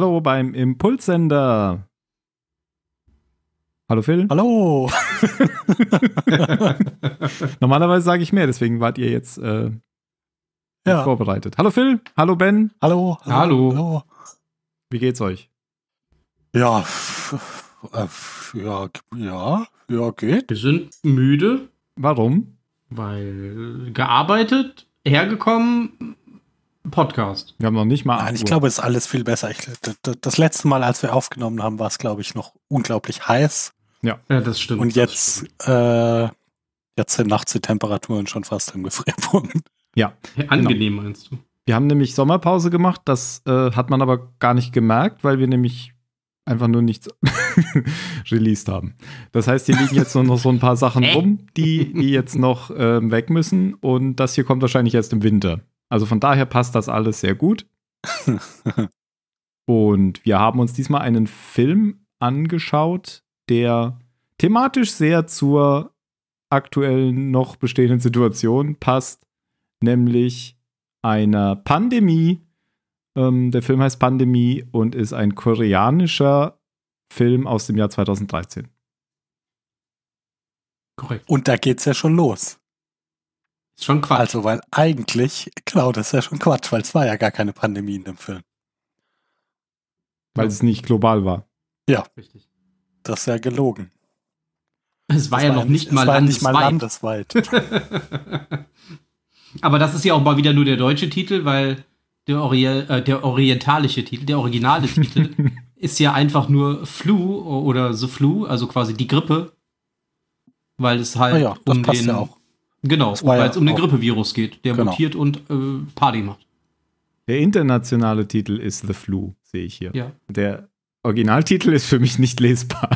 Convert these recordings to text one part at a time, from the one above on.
Hallo beim Impulssender. Hallo Phil. Hallo. Normalerweise sage ich mehr, deswegen wart ihr jetzt äh, ja. vorbereitet. Hallo Phil. Hallo Ben. Hallo. Hallo. hallo. Wie geht's euch? Ja, ja, äh, ja, ja, geht. Wir sind müde. Warum? Weil gearbeitet, hergekommen, Podcast. Wir haben noch nicht mal. Nein, ich glaube, es ist alles viel besser. Ich, das letzte Mal, als wir aufgenommen haben, war es, glaube ich, noch unglaublich heiß. Ja, ja das stimmt. Und jetzt, stimmt. Äh, jetzt sind nachts die Temperaturen schon fast im Gefrierpunkt. Ja. Genau. angenehm genau. meinst du? Wir haben nämlich Sommerpause gemacht, das äh, hat man aber gar nicht gemerkt, weil wir nämlich einfach nur nichts released haben. Das heißt, hier liegen jetzt nur noch so ein paar Sachen rum, die, die jetzt noch ähm, weg müssen. Und das hier kommt wahrscheinlich erst im Winter. Also von daher passt das alles sehr gut. und wir haben uns diesmal einen Film angeschaut, der thematisch sehr zur aktuellen noch bestehenden Situation passt, nämlich einer Pandemie. Ähm, der Film heißt Pandemie und ist ein koreanischer Film aus dem Jahr 2013. Korrekt. Und da geht es ja schon los. Schon Quatsch. Also, weil eigentlich, genau, das ist ja schon Quatsch, weil es war ja gar keine Pandemie in dem Film. Weil es nicht global war. Ja. Richtig. Das ist ja gelogen. Es war das ja war noch nicht, mal, landesweit. Nicht mal landesweit. Aber das ist ja auch mal wieder nur der deutsche Titel, weil der, Ori äh, der orientalische Titel, der originale Titel, ist ja einfach nur Flu oder The Flu, also quasi die Grippe. Weil es halt ah ja, um den ja Genau, weil es um den Grippevirus geht, der genau. mutiert und äh, Party macht. Der internationale Titel ist The Flu, sehe ich hier. Ja. Der Originaltitel ist für mich nicht lesbar.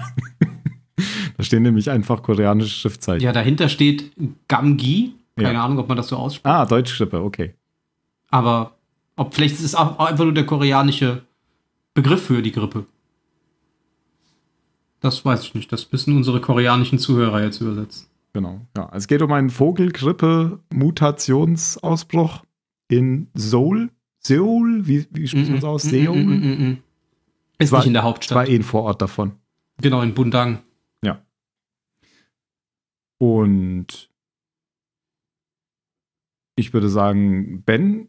da stehen nämlich einfach koreanische Schriftzeichen. Ja, dahinter steht Gamgi. Keine ja. Ahnung, ob man das so ausspricht. Ah, Deutschschippe, okay. Aber ob vielleicht ist es auch einfach nur der koreanische Begriff für die Grippe. Das weiß ich nicht. Das müssen unsere koreanischen Zuhörer jetzt übersetzen. Genau. Ja, also es geht um einen Vogelgrippe-Mutationsausbruch in Seoul. Seoul, wie, wie spricht man es aus? Mm, mm, Seoul? Mm, Ist war, nicht in der Hauptstadt. War eh ein Vorort davon. Genau, in Bundang. Ja. Und ich würde sagen, Ben,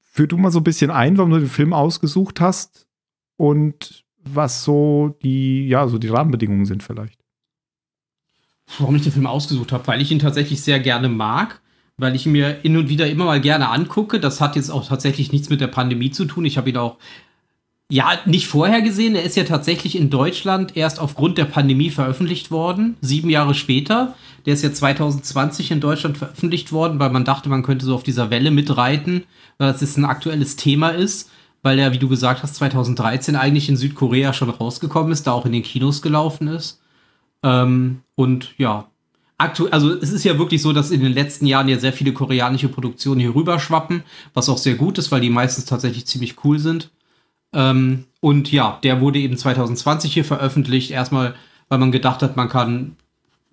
führ du mal so ein bisschen ein, warum du den Film ausgesucht hast und was so die, ja, so die Rahmenbedingungen sind vielleicht warum ich den Film ausgesucht habe, weil ich ihn tatsächlich sehr gerne mag, weil ich ihn mir hin und wieder immer mal gerne angucke. Das hat jetzt auch tatsächlich nichts mit der Pandemie zu tun. Ich habe ihn auch ja nicht vorher gesehen. Er ist ja tatsächlich in Deutschland erst aufgrund der Pandemie veröffentlicht worden, sieben Jahre später. Der ist ja 2020 in Deutschland veröffentlicht worden, weil man dachte, man könnte so auf dieser Welle mitreiten, weil das jetzt ein aktuelles Thema ist weil er, wie du gesagt hast, 2013 eigentlich in Südkorea schon rausgekommen ist, da auch in den Kinos gelaufen ist. Ähm, und ja, aktuell, also es ist ja wirklich so, dass in den letzten Jahren ja sehr viele koreanische Produktionen hier rüberschwappen, was auch sehr gut ist, weil die meistens tatsächlich ziemlich cool sind. Ähm, und ja, der wurde eben 2020 hier veröffentlicht. Erstmal, weil man gedacht hat, man kann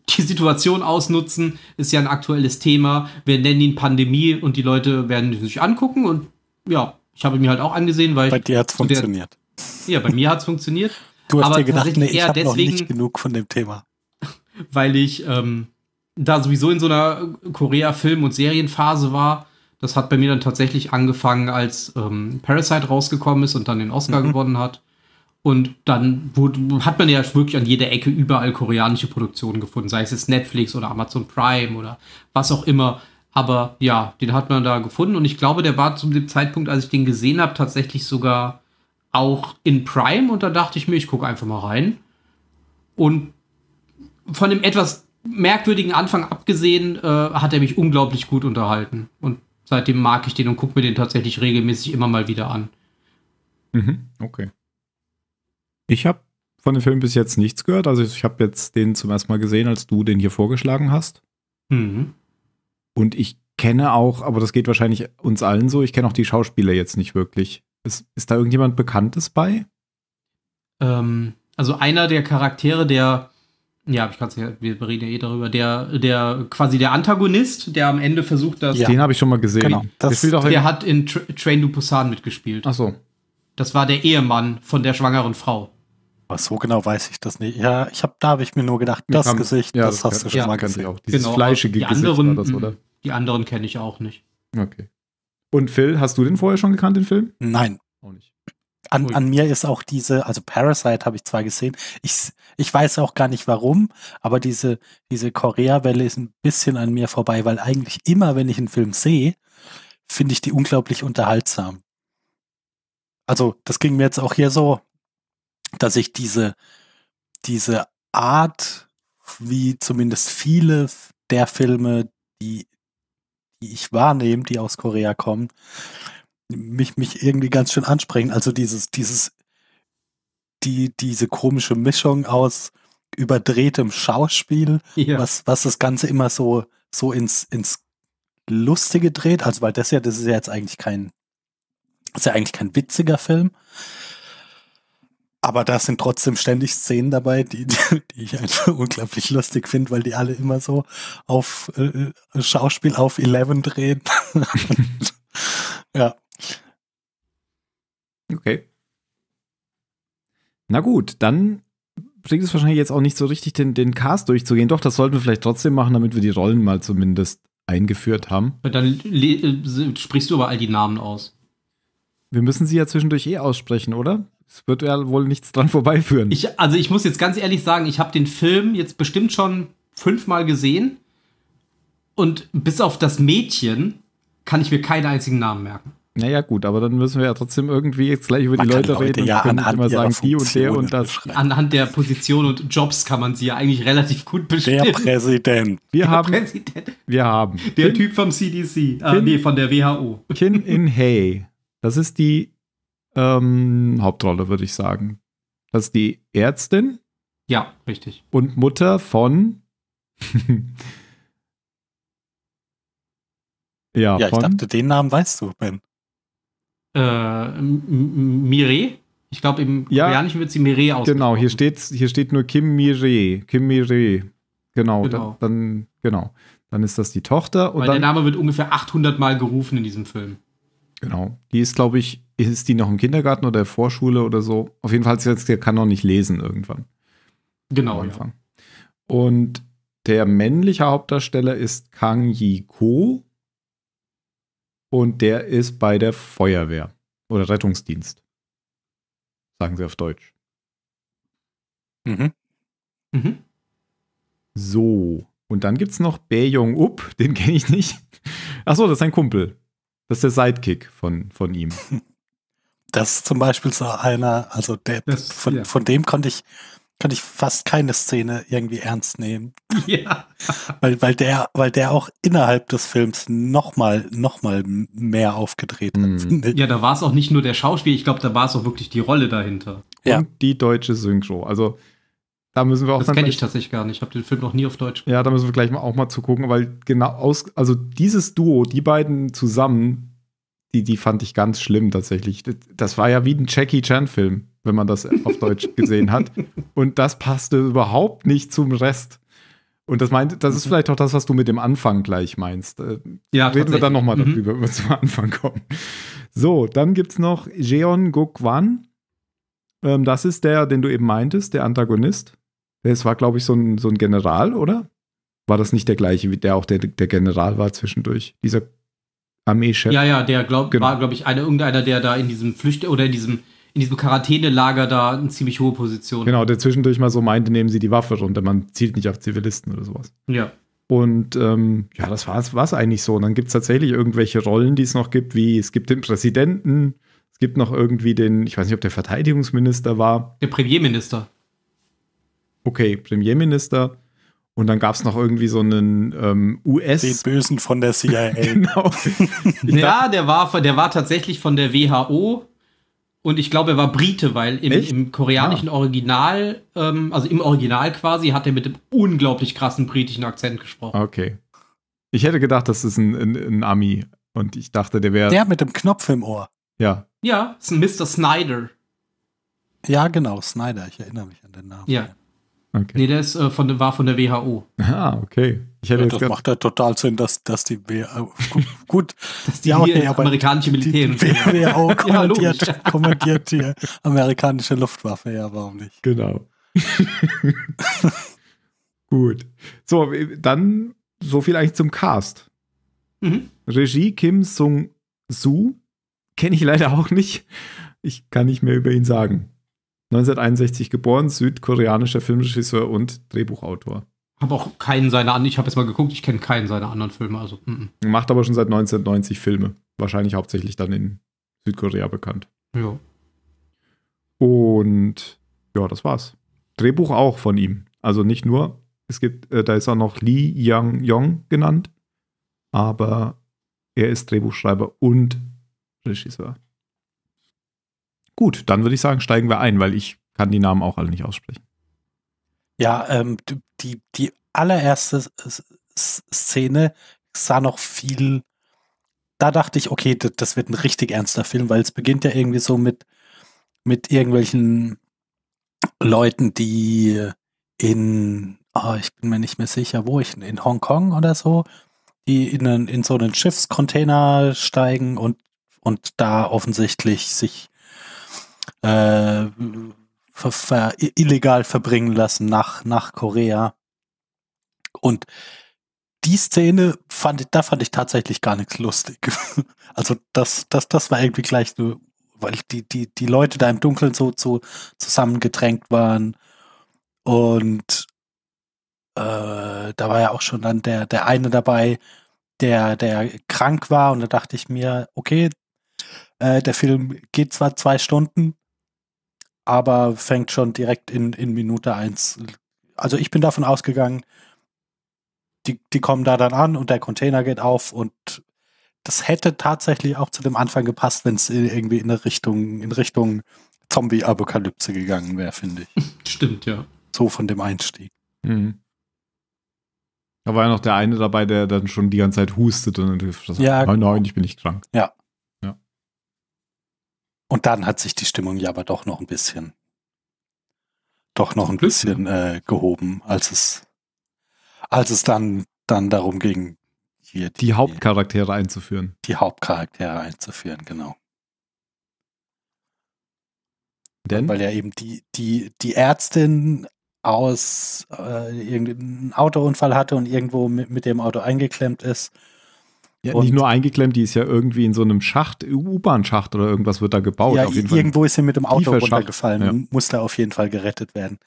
die Situation ausnutzen, ist ja ein aktuelles Thema. Wir nennen ihn Pandemie und die Leute werden ihn sich angucken. Und ja, ich habe ihn mir halt auch angesehen, weil. Bei dir hat es funktioniert. ja, bei mir hat es funktioniert. Du hast aber dir gedacht, nee, ich habe noch nicht genug von dem Thema. Weil ich ähm, da sowieso in so einer Korea-Film- und Serienphase war. Das hat bei mir dann tatsächlich angefangen, als ähm, Parasite rausgekommen ist und dann den Oscar mhm. gewonnen hat. Und dann wurde, hat man ja wirklich an jeder Ecke überall koreanische Produktionen gefunden, sei es jetzt Netflix oder Amazon Prime oder was auch immer. Aber ja, den hat man da gefunden und ich glaube, der war zu dem Zeitpunkt, als ich den gesehen habe, tatsächlich sogar auch in Prime und da dachte ich mir, ich gucke einfach mal rein. Und von dem etwas merkwürdigen Anfang abgesehen, äh, hat er mich unglaublich gut unterhalten. Und seitdem mag ich den und gucke mir den tatsächlich regelmäßig immer mal wieder an. Mhm, okay. Ich habe von dem Film bis jetzt nichts gehört. Also ich habe jetzt den zum ersten Mal gesehen, als du den hier vorgeschlagen hast. Mhm. Und ich kenne auch, aber das geht wahrscheinlich uns allen so, ich kenne auch die Schauspieler jetzt nicht wirklich. Ist, ist da irgendjemand Bekanntes bei? Ähm, also einer der Charaktere, der, ja, ich kann es ja, wir reden ja eh darüber, der, der quasi der Antagonist, der am Ende versucht, dass ja. Den habe ich schon mal gesehen. Genau. Das, der, der hat in Tra Train to Busan mitgespielt. Ach so. Das war der Ehemann von der schwangeren Frau. Aber so genau weiß ich das nicht. Ja, ich hab, da habe ich mir nur gedacht, das haben, Gesicht, ja, das, das hast du schon ja, mal gesehen. Auch. Dieses genau, fleischige die Gesicht anderen, das, oder? Die anderen kenne ich auch nicht. Okay. Und Phil, hast du den vorher schon gekannt, den Film? Nein. Auch nicht. An, an mir ist auch diese, also Parasite habe ich zwar gesehen, ich, ich weiß auch gar nicht warum, aber diese, diese Korea-Welle ist ein bisschen an mir vorbei, weil eigentlich immer, wenn ich einen Film sehe, finde ich die unglaublich unterhaltsam. Also, das ging mir jetzt auch hier so, dass ich diese, diese Art, wie zumindest viele der Filme, die die ich wahrnehme, die aus Korea kommen, mich, mich irgendwie ganz schön ansprechen. Also dieses, dieses, die, diese komische Mischung aus überdrehtem Schauspiel, ja. was, was das Ganze immer so, so ins, ins Lustige dreht. Also, weil das ja, das ist ja jetzt eigentlich kein, ist ja eigentlich kein witziger Film, aber da sind trotzdem ständig Szenen dabei, die, die, die ich einfach unglaublich lustig finde, weil die alle immer so auf äh, äh Schauspiel auf 11 drehen. ja. Okay. Na gut, dann bringt es wahrscheinlich jetzt auch nicht so richtig, den, den Cast durchzugehen. Doch, das sollten wir vielleicht trotzdem machen, damit wir die Rollen mal zumindest eingeführt haben. Dann äh, sprichst du aber all die Namen aus. Wir müssen sie ja zwischendurch eh aussprechen, oder? es wird ja wohl nichts dran vorbeiführen. Ich, also ich muss jetzt ganz ehrlich sagen, ich habe den Film jetzt bestimmt schon fünfmal gesehen und bis auf das Mädchen kann ich mir keinen einzigen Namen merken. Naja, gut, aber dann müssen wir ja trotzdem irgendwie jetzt gleich über man die Leute, Leute reden ja, und immer sagen, die und der und das. Anhand der Position und Jobs kann man sie ja eigentlich relativ gut beschreiben. Der Präsident. Wir der haben. Präsident. Wir haben. Der Typ vom CDC. Äh, ah, nee, von der WHO. Kin in Hay. Das ist die ähm, Hauptrolle, würde ich sagen. Das ist die Ärztin. Ja, richtig. Und Mutter von. ja, ja von, ich dachte, den Namen weißt du, Ben. Äh, Mire? Ich glaube, im ja, Koreanischen wird sie Mire ausgesprochen. Genau, hier, steht's, hier steht nur Kim Mire. Kim Mire. Genau, genau. Dann, dann, genau. Dann ist das die Tochter. Und Weil dann, der Name wird ungefähr 800 Mal gerufen in diesem Film. Genau. Die ist, glaube ich, ist die noch im Kindergarten oder der Vorschule oder so. Auf jeden Fall jetzt, der kann noch nicht lesen irgendwann. Genau. Ja. Und der männliche Hauptdarsteller ist Kang Yi Ko und der ist bei der Feuerwehr oder Rettungsdienst. Sagen sie auf Deutsch. Mhm. Mhm. So. Und dann gibt es noch Bae Jong Up, den kenne ich nicht. Achso, das ist ein Kumpel. Das ist der Sidekick von, von ihm. das ist zum Beispiel so einer, also der, das, von, ja. von dem konnte ich, konnte ich fast keine Szene irgendwie ernst nehmen. Ja. weil, weil, der, weil der auch innerhalb des Films nochmal noch mal mehr aufgedreht mhm. hat. Ja, da war es auch nicht nur der Schauspiel, ich glaube, da war es auch wirklich die Rolle dahinter. Ja. Und die deutsche Synchro. Also da müssen wir auch. Das kenne ich tatsächlich gar nicht. Ich habe den Film noch nie auf Deutsch. Ja, da müssen wir gleich mal auch mal zu gucken, weil genau aus, also dieses Duo, die beiden zusammen die, die fand ich ganz schlimm tatsächlich. Das war ja wie ein Jackie Chan-Film, wenn man das auf Deutsch gesehen hat. Und das passte überhaupt nicht zum Rest. Und das meint, das ist mhm. vielleicht auch das, was du mit dem Anfang gleich meinst. Äh, ja, reden wir dann nochmal mhm. darüber, mhm. wenn wir zum Anfang kommen. So, dann gibt es noch Jeon Gukwan. Ähm, das ist der, den du eben meintest, der Antagonist. Es war, glaube ich, so ein, so ein General, oder? War das nicht der gleiche, wie der auch der, der General war zwischendurch? Dieser Armeechef. Ja, ja, der glaub, genau. war, glaube ich, eine, irgendeiner, der da in diesem Flücht oder in diesem in diesem Quarantänelager da eine ziemlich hohe Position. hat. Genau, der zwischendurch mal so meinte, nehmen sie die Waffe runter, man zielt nicht auf Zivilisten oder sowas. Ja. Und ähm, ja, das war es eigentlich so. Und dann gibt es tatsächlich irgendwelche Rollen, die es noch gibt, wie es gibt den Präsidenten, es gibt noch irgendwie den, ich weiß nicht, ob der Verteidigungsminister war. Der Premierminister. Okay, Premierminister. Und dann gab es noch irgendwie so einen ähm, US. Den Bösen von der CIA. genau. ja, der war, der war tatsächlich von der WHO. Und ich glaube, er war Brite, weil im, im koreanischen ja. Ah. Original, ähm, also im Original quasi, hat er mit einem unglaublich krassen britischen Akzent gesprochen. Okay. Ich hätte gedacht, das ist ein, ein, ein Ami. Und ich dachte, der wäre. Der mit dem Knopf im Ohr. Ja. Ja, ist ein Mr. Snyder. Ja, genau, Snyder. Ich erinnere mich an den Namen. Ja. Okay. Nee, der ist, äh, von, war von der WHO. Ah, okay. Ja, das gehabt. macht ja total Sinn, dass, dass die WHO, gut, dass die, ja, okay, die amerikanische Militär. Die, die WHO kommandiert, ja, kommentiert die amerikanische Luftwaffe, ja, warum nicht? Genau. gut. So, äh, dann so viel eigentlich zum Cast. Mhm. Regie Kim Sung soo kenne ich leider auch nicht. Ich kann nicht mehr über ihn sagen. 1961 geboren, südkoreanischer Filmregisseur und Drehbuchautor. Habe auch keinen seiner anderen, ich habe jetzt mal geguckt, ich kenne keinen seiner anderen Filme. Also, m mm, -m. Mm. Macht aber schon seit 1990 Filme. Wahrscheinlich hauptsächlich dann in Südkorea bekannt. Ja. Und ja, das war's. Drehbuch auch von ihm. Also nicht nur, es gibt, äh, da ist auch noch Lee Young Yong genannt, aber er ist Drehbuchschreiber und Regisseur. Gut, dann würde ich sagen, steigen wir ein, weil ich kann die Namen auch alle nicht aussprechen. Ja, ähm, die, die allererste Szene sah noch viel. Da dachte ich, okay, das wird ein richtig ernster Film, weil es beginnt ja irgendwie so mit, mit irgendwelchen Leuten, die in, oh, ich bin mir nicht mehr sicher, wo ich, in Hongkong oder so, die in, in so einen Schiffscontainer steigen und, und da offensichtlich sich äh, ver, ver, illegal verbringen lassen nach, nach Korea. Und die Szene fand ich, da fand ich tatsächlich gar nichts lustig. also das, das, das war irgendwie gleich nur, weil die, die, die Leute da im Dunkeln so, so zusammengedrängt waren. Und äh, da war ja auch schon dann der, der eine dabei, der, der krank war. Und da dachte ich mir, okay, äh, der Film geht zwar zwei Stunden, aber fängt schon direkt in, in Minute 1. Also ich bin davon ausgegangen, die, die kommen da dann an und der Container geht auf und das hätte tatsächlich auch zu dem Anfang gepasst, wenn es irgendwie in eine Richtung, in Richtung Zombie-Apokalypse gegangen wäre, finde ich. Stimmt, ja. So von dem Einstieg. Mhm. Da war ja noch der eine dabei, der dann schon die ganze Zeit hustet und dann das ja, nein, nein, genau. ich bin nicht krank. Ja. Und dann hat sich die Stimmung ja aber doch noch ein bisschen, doch noch ein bisschen äh, gehoben, als es, als es dann, dann darum ging, hier die, die Hauptcharaktere einzuführen. Die Hauptcharaktere einzuführen, genau. Denn? Weil ja eben die, die, die Ärztin aus äh, irgendeinem Autounfall hatte und irgendwo mit, mit dem Auto eingeklemmt ist ja, und nicht nur eingeklemmt, die ist ja irgendwie in so einem Schacht, U-Bahn-Schacht oder irgendwas wird da gebaut. Ja, irgendwo Fall. ist sie mit dem Auto runtergefallen ja. und muss da auf jeden Fall gerettet werden.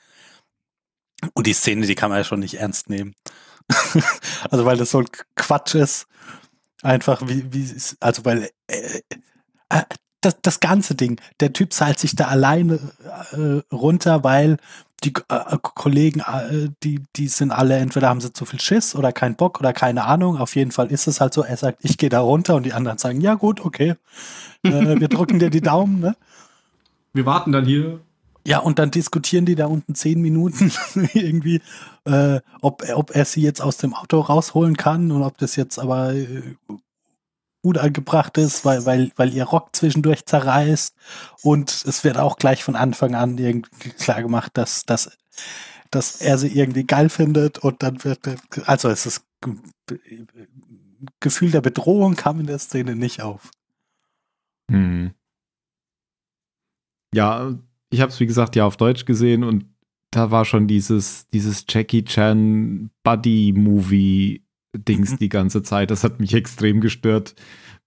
Und die Szene, die kann man ja schon nicht ernst nehmen. also weil das so ein Quatsch ist. Einfach wie, wie also weil äh, äh, äh, das, das ganze Ding, der Typ zahlt sich da alleine äh, runter, weil die äh, äh, Kollegen, äh, die, die sind alle, entweder haben sie zu viel Schiss oder keinen Bock oder keine Ahnung. Auf jeden Fall ist es halt so, er sagt, ich gehe da runter und die anderen sagen, ja gut, okay, äh, wir drücken dir die Daumen. Ne? Wir warten dann hier. Ja, und dann diskutieren die da unten zehn Minuten irgendwie, äh, ob, ob er sie jetzt aus dem Auto rausholen kann und ob das jetzt aber äh, gut angebracht ist, weil, weil, weil ihr Rock zwischendurch zerreißt. Und es wird auch gleich von Anfang an irgendwie klar gemacht, dass, dass, dass er sie irgendwie geil findet. Und dann wird, also es ist Gefühl der Bedrohung kam in der Szene nicht auf. Hm. Ja, ich habe es wie gesagt ja auf Deutsch gesehen und da war schon dieses, dieses Jackie Chan Buddy Movie Dings mhm. die ganze Zeit. Das hat mich extrem gestört.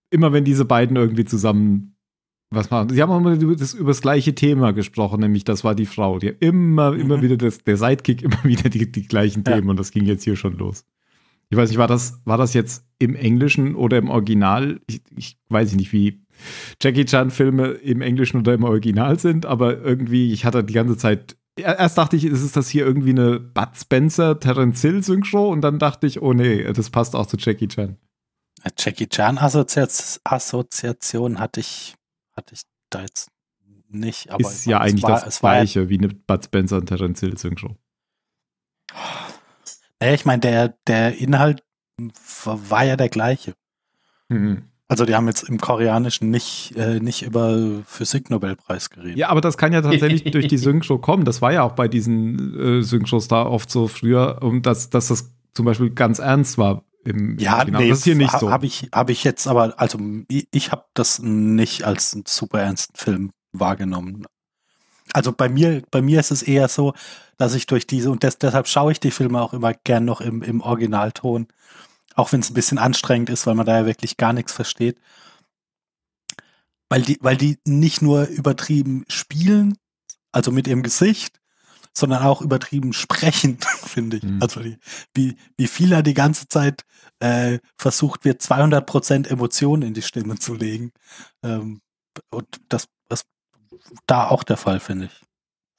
Immer wenn diese beiden irgendwie zusammen was machen. Sie haben immer über das, über das gleiche Thema gesprochen, nämlich das war die Frau. Die immer, immer mhm. wieder das, der Sidekick, immer wieder die, die gleichen ja. Themen und das ging jetzt hier schon los. Ich weiß nicht, war das, war das jetzt im Englischen oder im Original? Ich, ich weiß nicht, wie Jackie Chan-Filme im Englischen oder im Original sind, aber irgendwie, ich hatte die ganze Zeit erst dachte ich, ist das hier irgendwie eine Bud Spencer, Terence Hill Synchro und dann dachte ich, oh nee, das passt auch zu Jackie Chan. Jackie Chan Assoziation hatte ich, hatte ich da jetzt nicht, aber ist ja eigentlich war, das gleiche wie eine Bud Spencer und Terence Hill Synchro. Naja, ich meine, der, der Inhalt war ja der gleiche. Mhm. Also die haben jetzt im Koreanischen nicht, äh, nicht über Physik-Nobelpreis geredet. Ja, aber das kann ja tatsächlich durch die Synchro kommen. Das war ja auch bei diesen äh, Synchros da oft so früher, um dass, dass das zum Beispiel ganz ernst war. Im, im ja, China. nee, das ist hier nicht so. Habe ich, hab ich jetzt aber, also ich, ich habe das nicht als einen super ernsten Film wahrgenommen. Also bei mir, bei mir ist es eher so, dass ich durch diese, und des, deshalb schaue ich die Filme auch immer gern noch im, im Originalton, auch wenn es ein bisschen anstrengend ist, weil man da ja wirklich gar nichts versteht. Weil die, weil die nicht nur übertrieben spielen, also mit ihrem Gesicht, sondern auch übertrieben sprechen, finde ich. Mhm. Also die, wie, wie viel da die ganze Zeit äh, versucht wird, 200 Prozent Emotionen in die Stimme zu legen. Ähm, und das ist da auch der Fall, finde ich.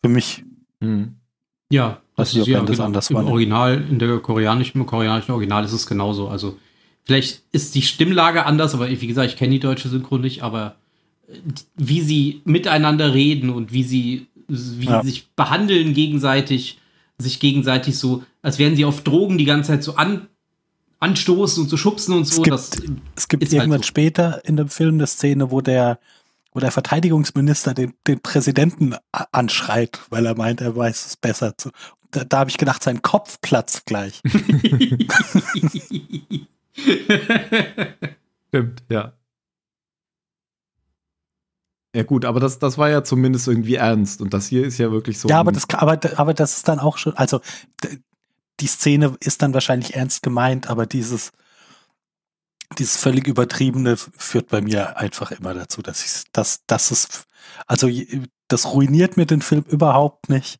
Für mich. Mhm. Ja, weiß nicht, ob ja, das genau, anders war. Im Original, in der koreanischen, im koreanischen Original ist es genauso. Also vielleicht ist die Stimmlage anders, aber wie gesagt, ich kenne die deutsche Synchron nicht, aber äh, wie sie miteinander reden und wie sie wie ja. sich behandeln gegenseitig, sich gegenseitig so, als wären sie auf Drogen die ganze Zeit so an, anstoßen und so schubsen und so. Es gibt, das es gibt halt irgendwann halt so. später in dem Film eine Szene, wo der wo der Verteidigungsminister den, den Präsidenten anschreit, weil er meint, er weiß es besser. Da, da habe ich gedacht, sein Kopf platzt gleich. Stimmt, ja. Ja gut, aber das, das war ja zumindest irgendwie ernst und das hier ist ja wirklich so. Ja, aber das, aber, aber das ist dann auch schon, also die Szene ist dann wahrscheinlich ernst gemeint, aber dieses, dieses völlig übertriebene führt bei mir einfach immer dazu, dass ich das, das ist, also das ruiniert mir den Film überhaupt nicht.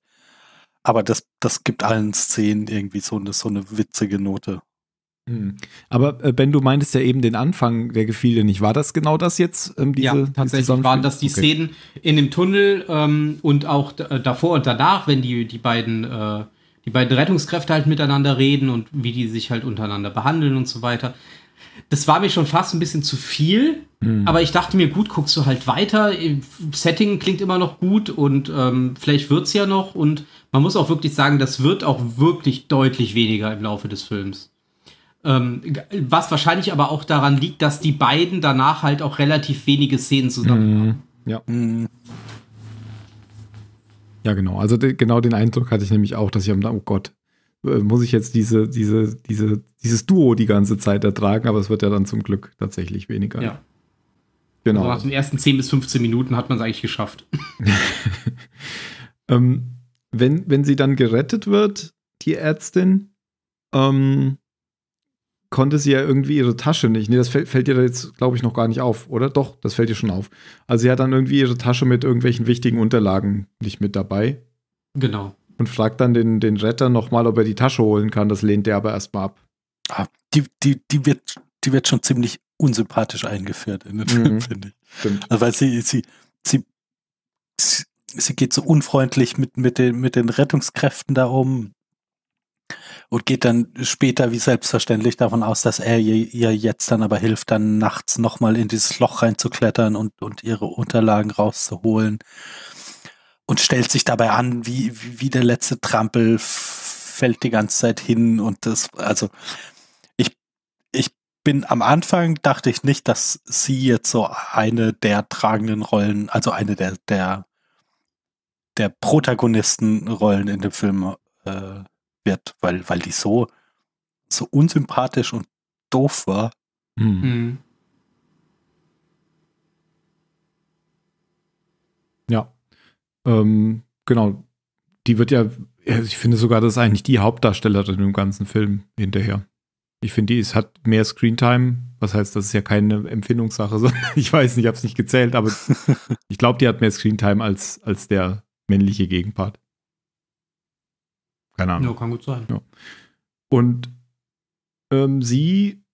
Aber das, das gibt allen Szenen irgendwie so eine, so eine witzige Note. Mhm. Aber äh, Ben, du meintest ja eben den Anfang, der gefiel dir nicht. War das genau das jetzt? Ähm, diese, ja, tatsächlich waren das die okay. Szenen in dem Tunnel ähm, und auch äh, davor und danach, wenn die, die beiden äh, die beiden Rettungskräfte halt miteinander reden und wie die sich halt untereinander behandeln und so weiter das war mir schon fast ein bisschen zu viel. Mhm. Aber ich dachte mir, gut, guckst du halt weiter. Setting klingt immer noch gut und ähm, vielleicht es ja noch. Und man muss auch wirklich sagen, das wird auch wirklich deutlich weniger im Laufe des Films. Ähm, was wahrscheinlich aber auch daran liegt, dass die beiden danach halt auch relativ wenige Szenen zusammen mhm. haben. Ja. Mhm. Ja, genau. Also genau den Eindruck hatte ich nämlich auch, dass ich am oh Gott, äh, muss ich jetzt diese, diese, diese, dieses Duo die ganze Zeit ertragen, aber es wird ja dann zum Glück tatsächlich weniger. Ja. Genau. Also nach den ersten 10 bis 15 Minuten hat man es eigentlich geschafft. ähm, wenn, wenn sie dann gerettet wird, die Ärztin, ähm, konnte sie ja irgendwie ihre Tasche nicht. Nee, das fällt, fällt ihr jetzt, glaube ich, noch gar nicht auf, oder? Doch, das fällt ihr schon auf. Also sie hat dann irgendwie ihre Tasche mit irgendwelchen wichtigen Unterlagen nicht mit dabei. Genau und fragt dann den, den Retter nochmal, ob er die Tasche holen kann. Das lehnt der aber erstmal ab. Ah, die, die, die, wird, die wird schon ziemlich unsympathisch eingeführt in den Film, mhm. finde ich. Stimmt. Also, weil sie, sie, sie, sie geht so unfreundlich mit, mit, den, mit den Rettungskräften da um und geht dann später wie selbstverständlich davon aus, dass er ihr, ihr jetzt dann aber hilft, dann nachts nochmal in dieses Loch reinzuklettern und, und ihre Unterlagen rauszuholen und stellt sich dabei an, wie, wie, der letzte Trampel fällt die ganze Zeit hin und das, also ich, ich bin am Anfang dachte ich nicht, dass sie jetzt so eine der tragenden Rollen, also eine der, der, der Protagonistenrollen in dem Film äh, wird, weil, weil die so, so unsympathisch und doof war. Hm. Mhm. Ähm, genau, die wird ja, also ich finde sogar, das ist eigentlich die Hauptdarstellerin im ganzen Film hinterher. Ich finde, die ist, hat mehr Screentime. Was heißt, das ist ja keine Empfindungssache, sondern ich weiß nicht, ich habe es nicht gezählt, aber ich glaube, die hat mehr Screentime als, als der männliche Gegenpart. Keine Ahnung. Ja, kann gut sein. Ja. Und ähm, sie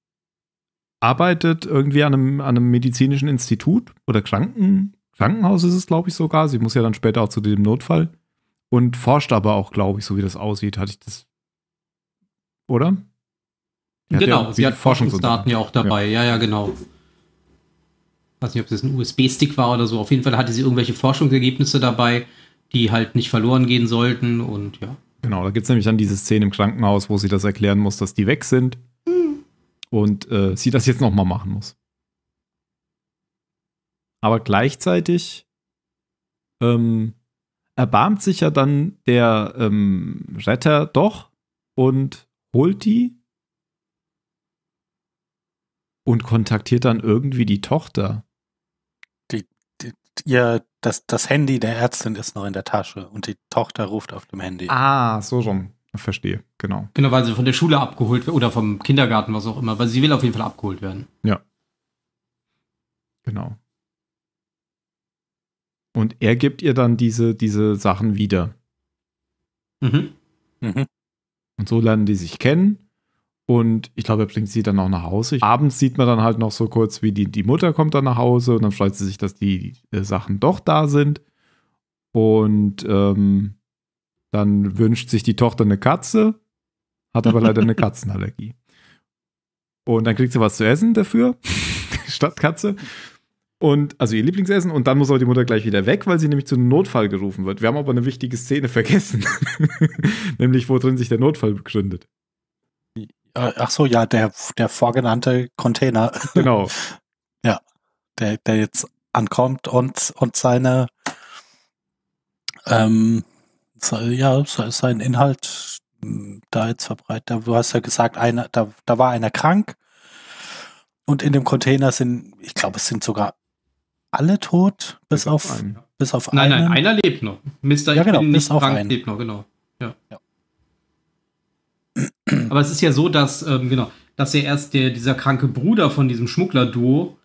arbeitet irgendwie an einem, an einem medizinischen Institut oder Kranken, Krankenhaus ist es, glaube ich, sogar. Sie muss ja dann später auch zu dem Notfall. Und forscht aber auch, glaube ich, so wie das aussieht, hatte ich das. Oder? Genau, ja, genau, sie hat Forschungsdaten ja auch dabei. Ja, ja, ja genau. Ich weiß nicht, ob das ein USB-Stick war oder so. Auf jeden Fall hatte sie irgendwelche Forschungsergebnisse dabei, die halt nicht verloren gehen sollten und ja. Genau, da gibt es nämlich dann diese Szene im Krankenhaus, wo sie das erklären muss, dass die weg sind mhm. und äh, sie das jetzt nochmal machen muss aber gleichzeitig ähm, erbarmt sich ja dann der ähm, Retter doch und holt die und kontaktiert dann irgendwie die Tochter. Die, die, ihr, das, das Handy der Ärztin ist noch in der Tasche und die Tochter ruft auf dem Handy. Ah, so rum. Verstehe, genau. Genau, weil sie von der Schule abgeholt wird oder vom Kindergarten, was auch immer, weil sie will auf jeden Fall abgeholt werden. Ja. Genau. Und er gibt ihr dann diese, diese Sachen wieder. Mhm. Mhm. Und so lernen die sich kennen. Und ich glaube, er bringt sie dann auch nach Hause. Abends sieht man dann halt noch so kurz, wie die, die Mutter kommt dann nach Hause und dann freut sie sich, dass die, die äh, Sachen doch da sind. Und ähm, dann wünscht sich die Tochter eine Katze, hat aber leider eine Katzenallergie. Und dann kriegt sie was zu essen dafür, statt Katze. Und, also ihr Lieblingsessen, und dann muss aber die Mutter gleich wieder weg, weil sie nämlich zu einem Notfall gerufen wird. Wir haben aber eine wichtige Szene vergessen. nämlich, wo drin sich der Notfall begründet. Äh, ach so, ja, der, der vorgenannte Container. Genau. ja, der, der jetzt ankommt und, und seine, ähm, ja, sein Inhalt hm, da jetzt verbreitet. Du hast ja gesagt, einer, da, da war einer krank und in dem Container sind, ich glaube, es sind sogar alle tot, bis, auf, auf einen. bis auf nein, einen. Nein, nein, einer lebt noch. Mr. Ja, genau, bis auf einen. lebt noch, genau. Ja. ja. Aber es ist ja so, dass, ähm, genau, dass ja erst der, dieser kranke Bruder von diesem Schmuggler-Duo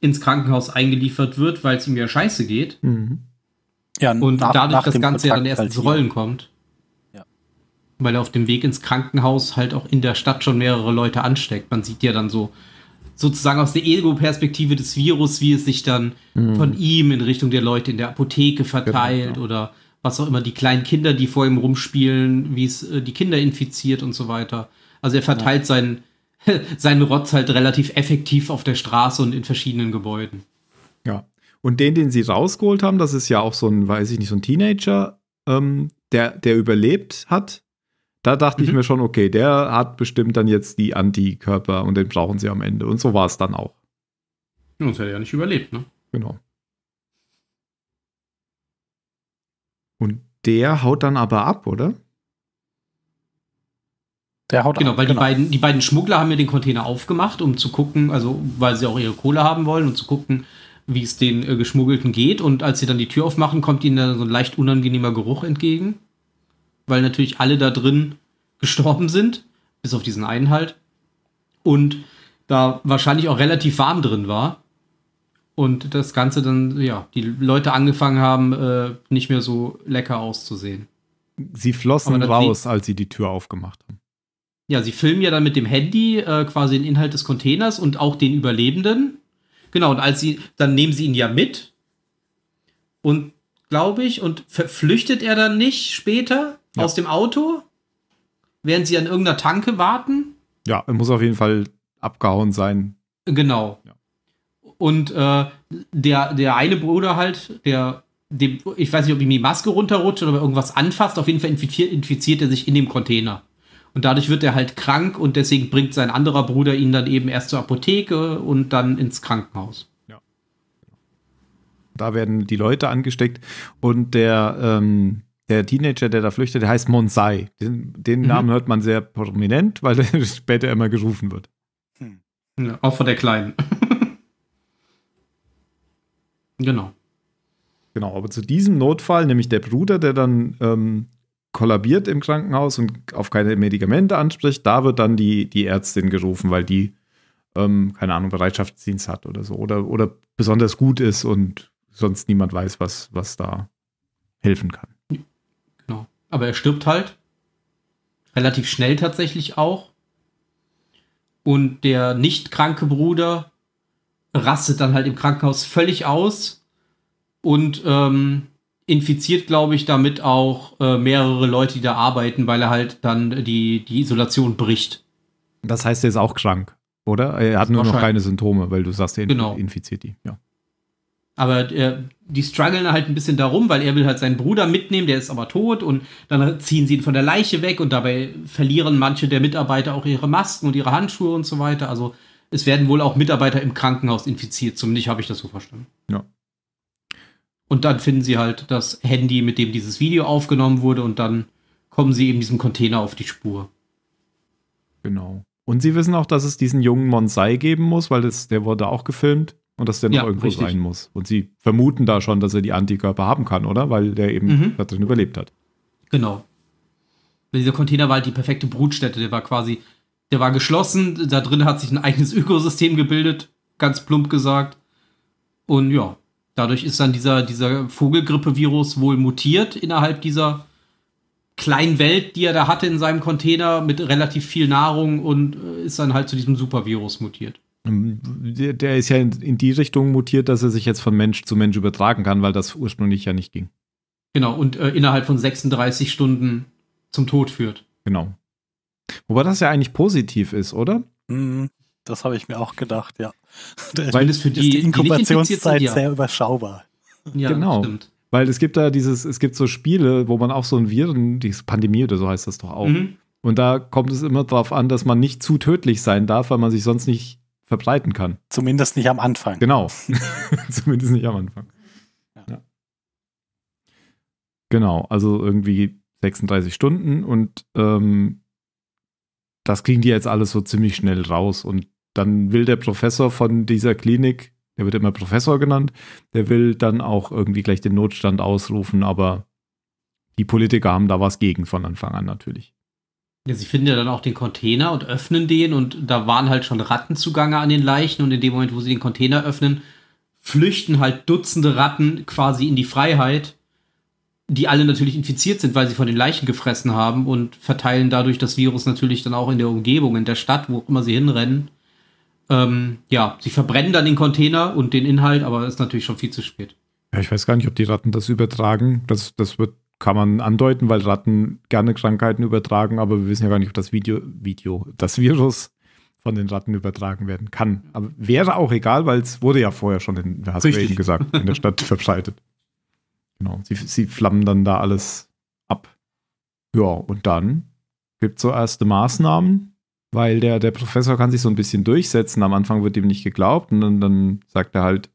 ins Krankenhaus eingeliefert wird, weil es ihm ja scheiße geht. Mhm. Ja, und nach, dadurch nach das Ganze ja dann erst ins Rollen kommt. Ja. Weil er auf dem Weg ins Krankenhaus halt auch in der Stadt schon mehrere Leute ansteckt. Man sieht ja dann so sozusagen aus der Ego-Perspektive des Virus, wie es sich dann mhm. von ihm in Richtung der Leute in der Apotheke genau, verteilt genau. oder was auch immer, die kleinen Kinder, die vor ihm rumspielen, wie es äh, die Kinder infiziert und so weiter. Also er verteilt ja. seinen, seinen Rotz halt relativ effektiv auf der Straße und in verschiedenen Gebäuden. Ja. Und den, den sie rausgeholt haben, das ist ja auch so ein, weiß ich nicht, so ein Teenager, ähm, der, der überlebt hat, da dachte mhm. ich mir schon, okay, der hat bestimmt dann jetzt die Antikörper und den brauchen sie am Ende. Und so war es dann auch. sonst hätte er ja nicht überlebt, ne? Genau. Und der haut dann aber ab, oder? Der haut genau, ab, weil genau. Die, beiden, die beiden Schmuggler haben ja den Container aufgemacht, um zu gucken, also weil sie auch ihre Kohle haben wollen und zu gucken, wie es den äh, Geschmuggelten geht. Und als sie dann die Tür aufmachen, kommt ihnen dann so ein leicht unangenehmer Geruch entgegen weil natürlich alle da drin gestorben sind, bis auf diesen einen halt. Und da wahrscheinlich auch relativ warm drin war. Und das Ganze dann, ja, die Leute angefangen haben, äh, nicht mehr so lecker auszusehen. Sie flossen raus, als sie die Tür aufgemacht haben. Ja, sie filmen ja dann mit dem Handy äh, quasi den Inhalt des Containers und auch den Überlebenden. Genau, und als sie, dann nehmen sie ihn ja mit. Und glaube ich, und verflüchtet er dann nicht später? aus dem Auto, während sie an irgendeiner Tanke warten. Ja, er muss auf jeden Fall abgehauen sein. Genau. Ja. Und äh, der, der eine Bruder halt, der, dem, ich weiß nicht, ob ihm die Maske runterrutscht oder irgendwas anfasst, auf jeden Fall infiziert, infiziert er sich in dem Container. Und dadurch wird er halt krank und deswegen bringt sein anderer Bruder ihn dann eben erst zur Apotheke und dann ins Krankenhaus. Ja. Da werden die Leute angesteckt und der, ähm, der Teenager, der da flüchtet, der heißt Monsai. Den, den mhm. Namen hört man sehr prominent, weil der später immer gerufen wird. Hm. Ja, auch von der Kleinen. genau. Genau, aber zu diesem Notfall, nämlich der Bruder, der dann ähm, kollabiert im Krankenhaus und auf keine Medikamente anspricht, da wird dann die, die Ärztin gerufen, weil die, ähm, keine Ahnung, Bereitschaftsdienst hat oder so. Oder, oder besonders gut ist und sonst niemand weiß, was, was da helfen kann. Aber er stirbt halt. Relativ schnell tatsächlich auch. Und der nicht kranke Bruder rastet dann halt im Krankenhaus völlig aus und ähm, infiziert, glaube ich, damit auch äh, mehrere Leute, die da arbeiten, weil er halt dann die, die Isolation bricht. Das heißt, er ist auch krank, oder? Er hat nur noch keine Symptome, weil du sagst, er genau. infiziert die. Ja. Aber äh, die strugglen halt ein bisschen darum, weil er will halt seinen Bruder mitnehmen, der ist aber tot und dann ziehen sie ihn von der Leiche weg und dabei verlieren manche der Mitarbeiter auch ihre Masken und ihre Handschuhe und so weiter. Also es werden wohl auch Mitarbeiter im Krankenhaus infiziert, zumindest habe ich das so verstanden. Ja. Und dann finden sie halt das Handy, mit dem dieses Video aufgenommen wurde und dann kommen sie eben diesem Container auf die Spur. Genau. Und sie wissen auch, dass es diesen jungen Monsai geben muss, weil das, der wurde auch gefilmt und dass der noch ja, irgendwo richtig. sein muss. Und sie vermuten da schon, dass er die Antikörper haben kann, oder? Weil der eben mhm. da überlebt hat. Genau. Dieser Container war halt die perfekte Brutstätte. Der war quasi, der war geschlossen. Da drin hat sich ein eigenes Ökosystem gebildet, ganz plump gesagt. Und ja, dadurch ist dann dieser, dieser Vogelgrippe-Virus wohl mutiert innerhalb dieser kleinen Welt, die er da hatte in seinem Container mit relativ viel Nahrung und äh, ist dann halt zu diesem Supervirus mutiert. Ähm, der, ist ja in, die Richtung mutiert, dass er sich jetzt von Mensch zu Mensch übertragen kann, weil das ursprünglich ja nicht ging. Genau, und äh, innerhalb von 36 Stunden zum Tod führt. Genau. Wobei das ja eigentlich positiv ist, oder? Mhm, das habe ich mir auch gedacht, ja. Weil es für die, die Inkubationszeit sehr überschaubar. Ja, genau. Stimmt. Weil es gibt da dieses, es gibt so Spiele, wo man auch so ein Viren, die Pandemie oder so heißt das doch auch. Mhm. Und da kommt es immer darauf an, dass man nicht zu tödlich sein darf, weil man sich sonst nicht verbreiten kann. Zumindest nicht am Anfang. Genau. Zumindest nicht am Anfang. Ja. Ja. Genau, also irgendwie 36 Stunden und ähm, das kriegen die jetzt alles so ziemlich schnell raus. Und dann will der Professor von dieser Klinik, der wird immer Professor genannt, der will dann auch irgendwie gleich den Notstand ausrufen, aber die Politiker haben da was gegen von Anfang an natürlich. Ja, sie finden ja dann auch den Container und öffnen den und da waren halt schon Ratten zugange an den Leichen und in dem Moment, wo sie den Container öffnen, flüchten halt Dutzende Ratten quasi in die Freiheit, die alle natürlich infiziert sind, weil sie von den Leichen gefressen haben und verteilen dadurch das Virus natürlich dann auch in der Umgebung, in der Stadt, wo auch immer sie hinrennen. Ähm, ja, sie verbrennen dann den Container und den Inhalt, aber ist natürlich schon viel zu spät. Ja, ich weiß gar nicht, ob die Ratten das übertragen. Das, das wird kann man andeuten, weil Ratten gerne Krankheiten übertragen, aber wir wissen ja gar nicht, ob das Video, Video, das Virus von den Ratten übertragen werden kann. Aber wäre auch egal, weil es wurde ja vorher schon, in, hast du eben gesagt, in der Stadt verbreitet. Genau, sie, sie flammen dann da alles ab. Ja, und dann gibt es so erste Maßnahmen, weil der, der Professor kann sich so ein bisschen durchsetzen. Am Anfang wird ihm nicht geglaubt und dann, dann sagt er halt,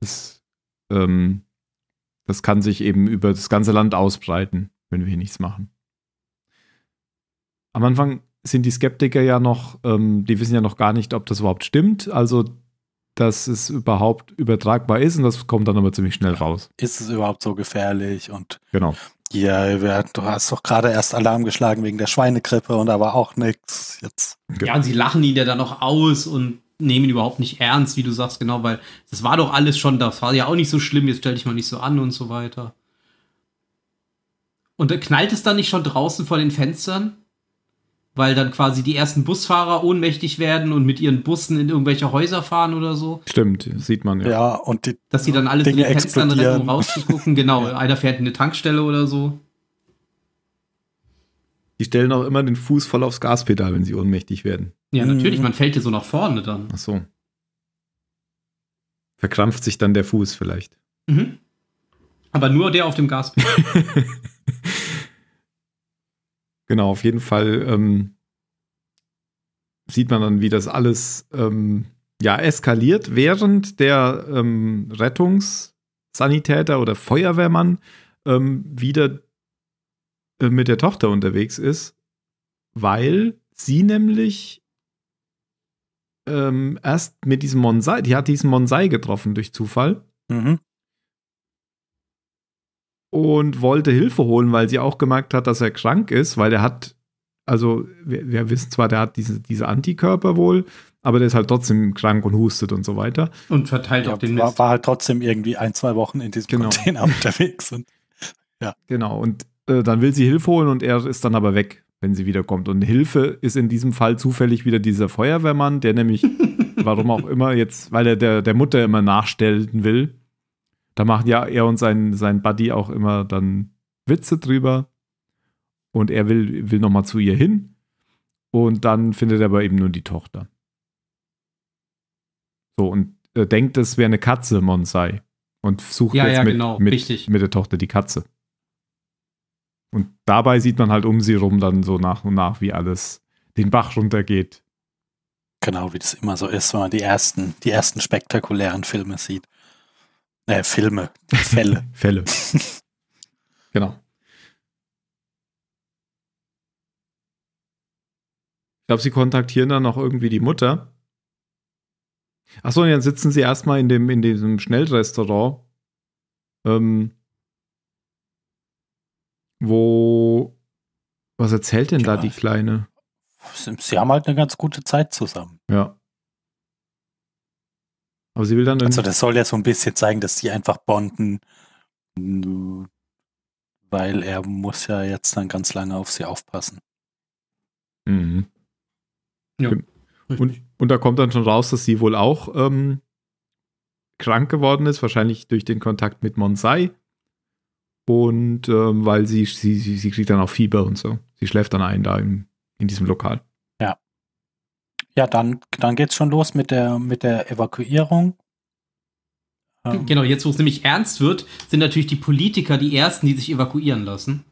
das ähm, das kann sich eben über das ganze Land ausbreiten, wenn wir hier nichts machen. Am Anfang sind die Skeptiker ja noch, ähm, die wissen ja noch gar nicht, ob das überhaupt stimmt. Also, dass es überhaupt übertragbar ist und das kommt dann aber ziemlich schnell raus. Ist es überhaupt so gefährlich? Und genau. Ja, du hast doch gerade erst Alarm geschlagen wegen der Schweinegrippe und da war auch nichts. Ja, und sie lachen ihn ja dann noch aus und nehmen ihn überhaupt nicht ernst, wie du sagst, genau, weil das war doch alles schon, das war ja auch nicht so schlimm, jetzt stell dich mal nicht so an und so weiter. Und knallt es dann nicht schon draußen vor den Fenstern? Weil dann quasi die ersten Busfahrer ohnmächtig werden und mit ihren Bussen in irgendwelche Häuser fahren oder so. Stimmt, sieht man ja. Ja, und die. Dass sie dann alles Dinge in den Fenstern retten, um rauszugucken. Genau, ja. einer fährt in eine Tankstelle oder so. Die stellen auch immer den Fuß voll aufs Gaspedal, wenn sie ohnmächtig werden. Ja, natürlich, mhm. man fällt ja so nach vorne dann. Ach so. Verkrampft sich dann der Fuß vielleicht. Mhm. Aber nur der auf dem Gaspedal. genau, auf jeden Fall ähm, sieht man dann, wie das alles ähm, ja, eskaliert, während der ähm, Rettungssanitäter oder Feuerwehrmann ähm, wieder äh, mit der Tochter unterwegs ist, weil sie nämlich ähm, erst mit diesem Monsai, die hat diesen Monsai getroffen durch Zufall. Mhm. Und wollte Hilfe holen, weil sie auch gemerkt hat, dass er krank ist, weil er hat, also wir, wir wissen zwar, der hat diese, diese Antikörper wohl, aber der ist halt trotzdem krank und hustet und so weiter. Und verteilt ja, auch den war, Mist. War halt trotzdem irgendwie ein, zwei Wochen in diesem genau. Container unterwegs. Und, ja. Genau, und äh, dann will sie Hilfe holen und er ist dann aber weg, wenn sie wiederkommt. Und Hilfe ist in diesem Fall zufällig wieder dieser Feuerwehrmann, der nämlich, warum auch immer jetzt, weil er der, der Mutter immer nachstellen will. Da machen ja er und sein, sein Buddy auch immer dann Witze drüber. Und er will, will nochmal zu ihr hin. Und dann findet er aber eben nur die Tochter. So, und äh, denkt, es wäre eine Katze, Monsai. Und sucht ja, jetzt ja, mit, genau, mit, mit der Tochter die Katze. Und dabei sieht man halt um sie rum dann so nach und nach, wie alles den Bach runtergeht. Genau, wie das immer so ist, wenn man die ersten, die ersten spektakulären Filme sieht. Äh, Filme, Fälle. Fälle. genau. Ich glaube, sie kontaktieren dann noch irgendwie die Mutter. Achso, und dann sitzen sie erstmal in, dem, in diesem Schnellrestaurant. Ähm, wo, was erzählt denn ja, da die Kleine? Sie haben halt eine ganz gute Zeit zusammen. Ja. Aber sie will dann. Also, das soll ja so ein bisschen zeigen, dass die einfach bonden, weil er muss ja jetzt dann ganz lange auf sie aufpassen. Mhm. Ja. Und, und da kommt dann schon raus, dass sie wohl auch ähm, krank geworden ist, wahrscheinlich durch den Kontakt mit Monsai. Und ähm, weil sie, sie, sie, sie kriegt dann auch Fieber und so. Sie schläft dann ein da in, in diesem Lokal. Ja. Ja, dann, dann geht's schon los mit der, mit der Evakuierung. Ähm. Genau, jetzt wo es nämlich ernst wird, sind natürlich die Politiker die Ersten, die sich evakuieren lassen.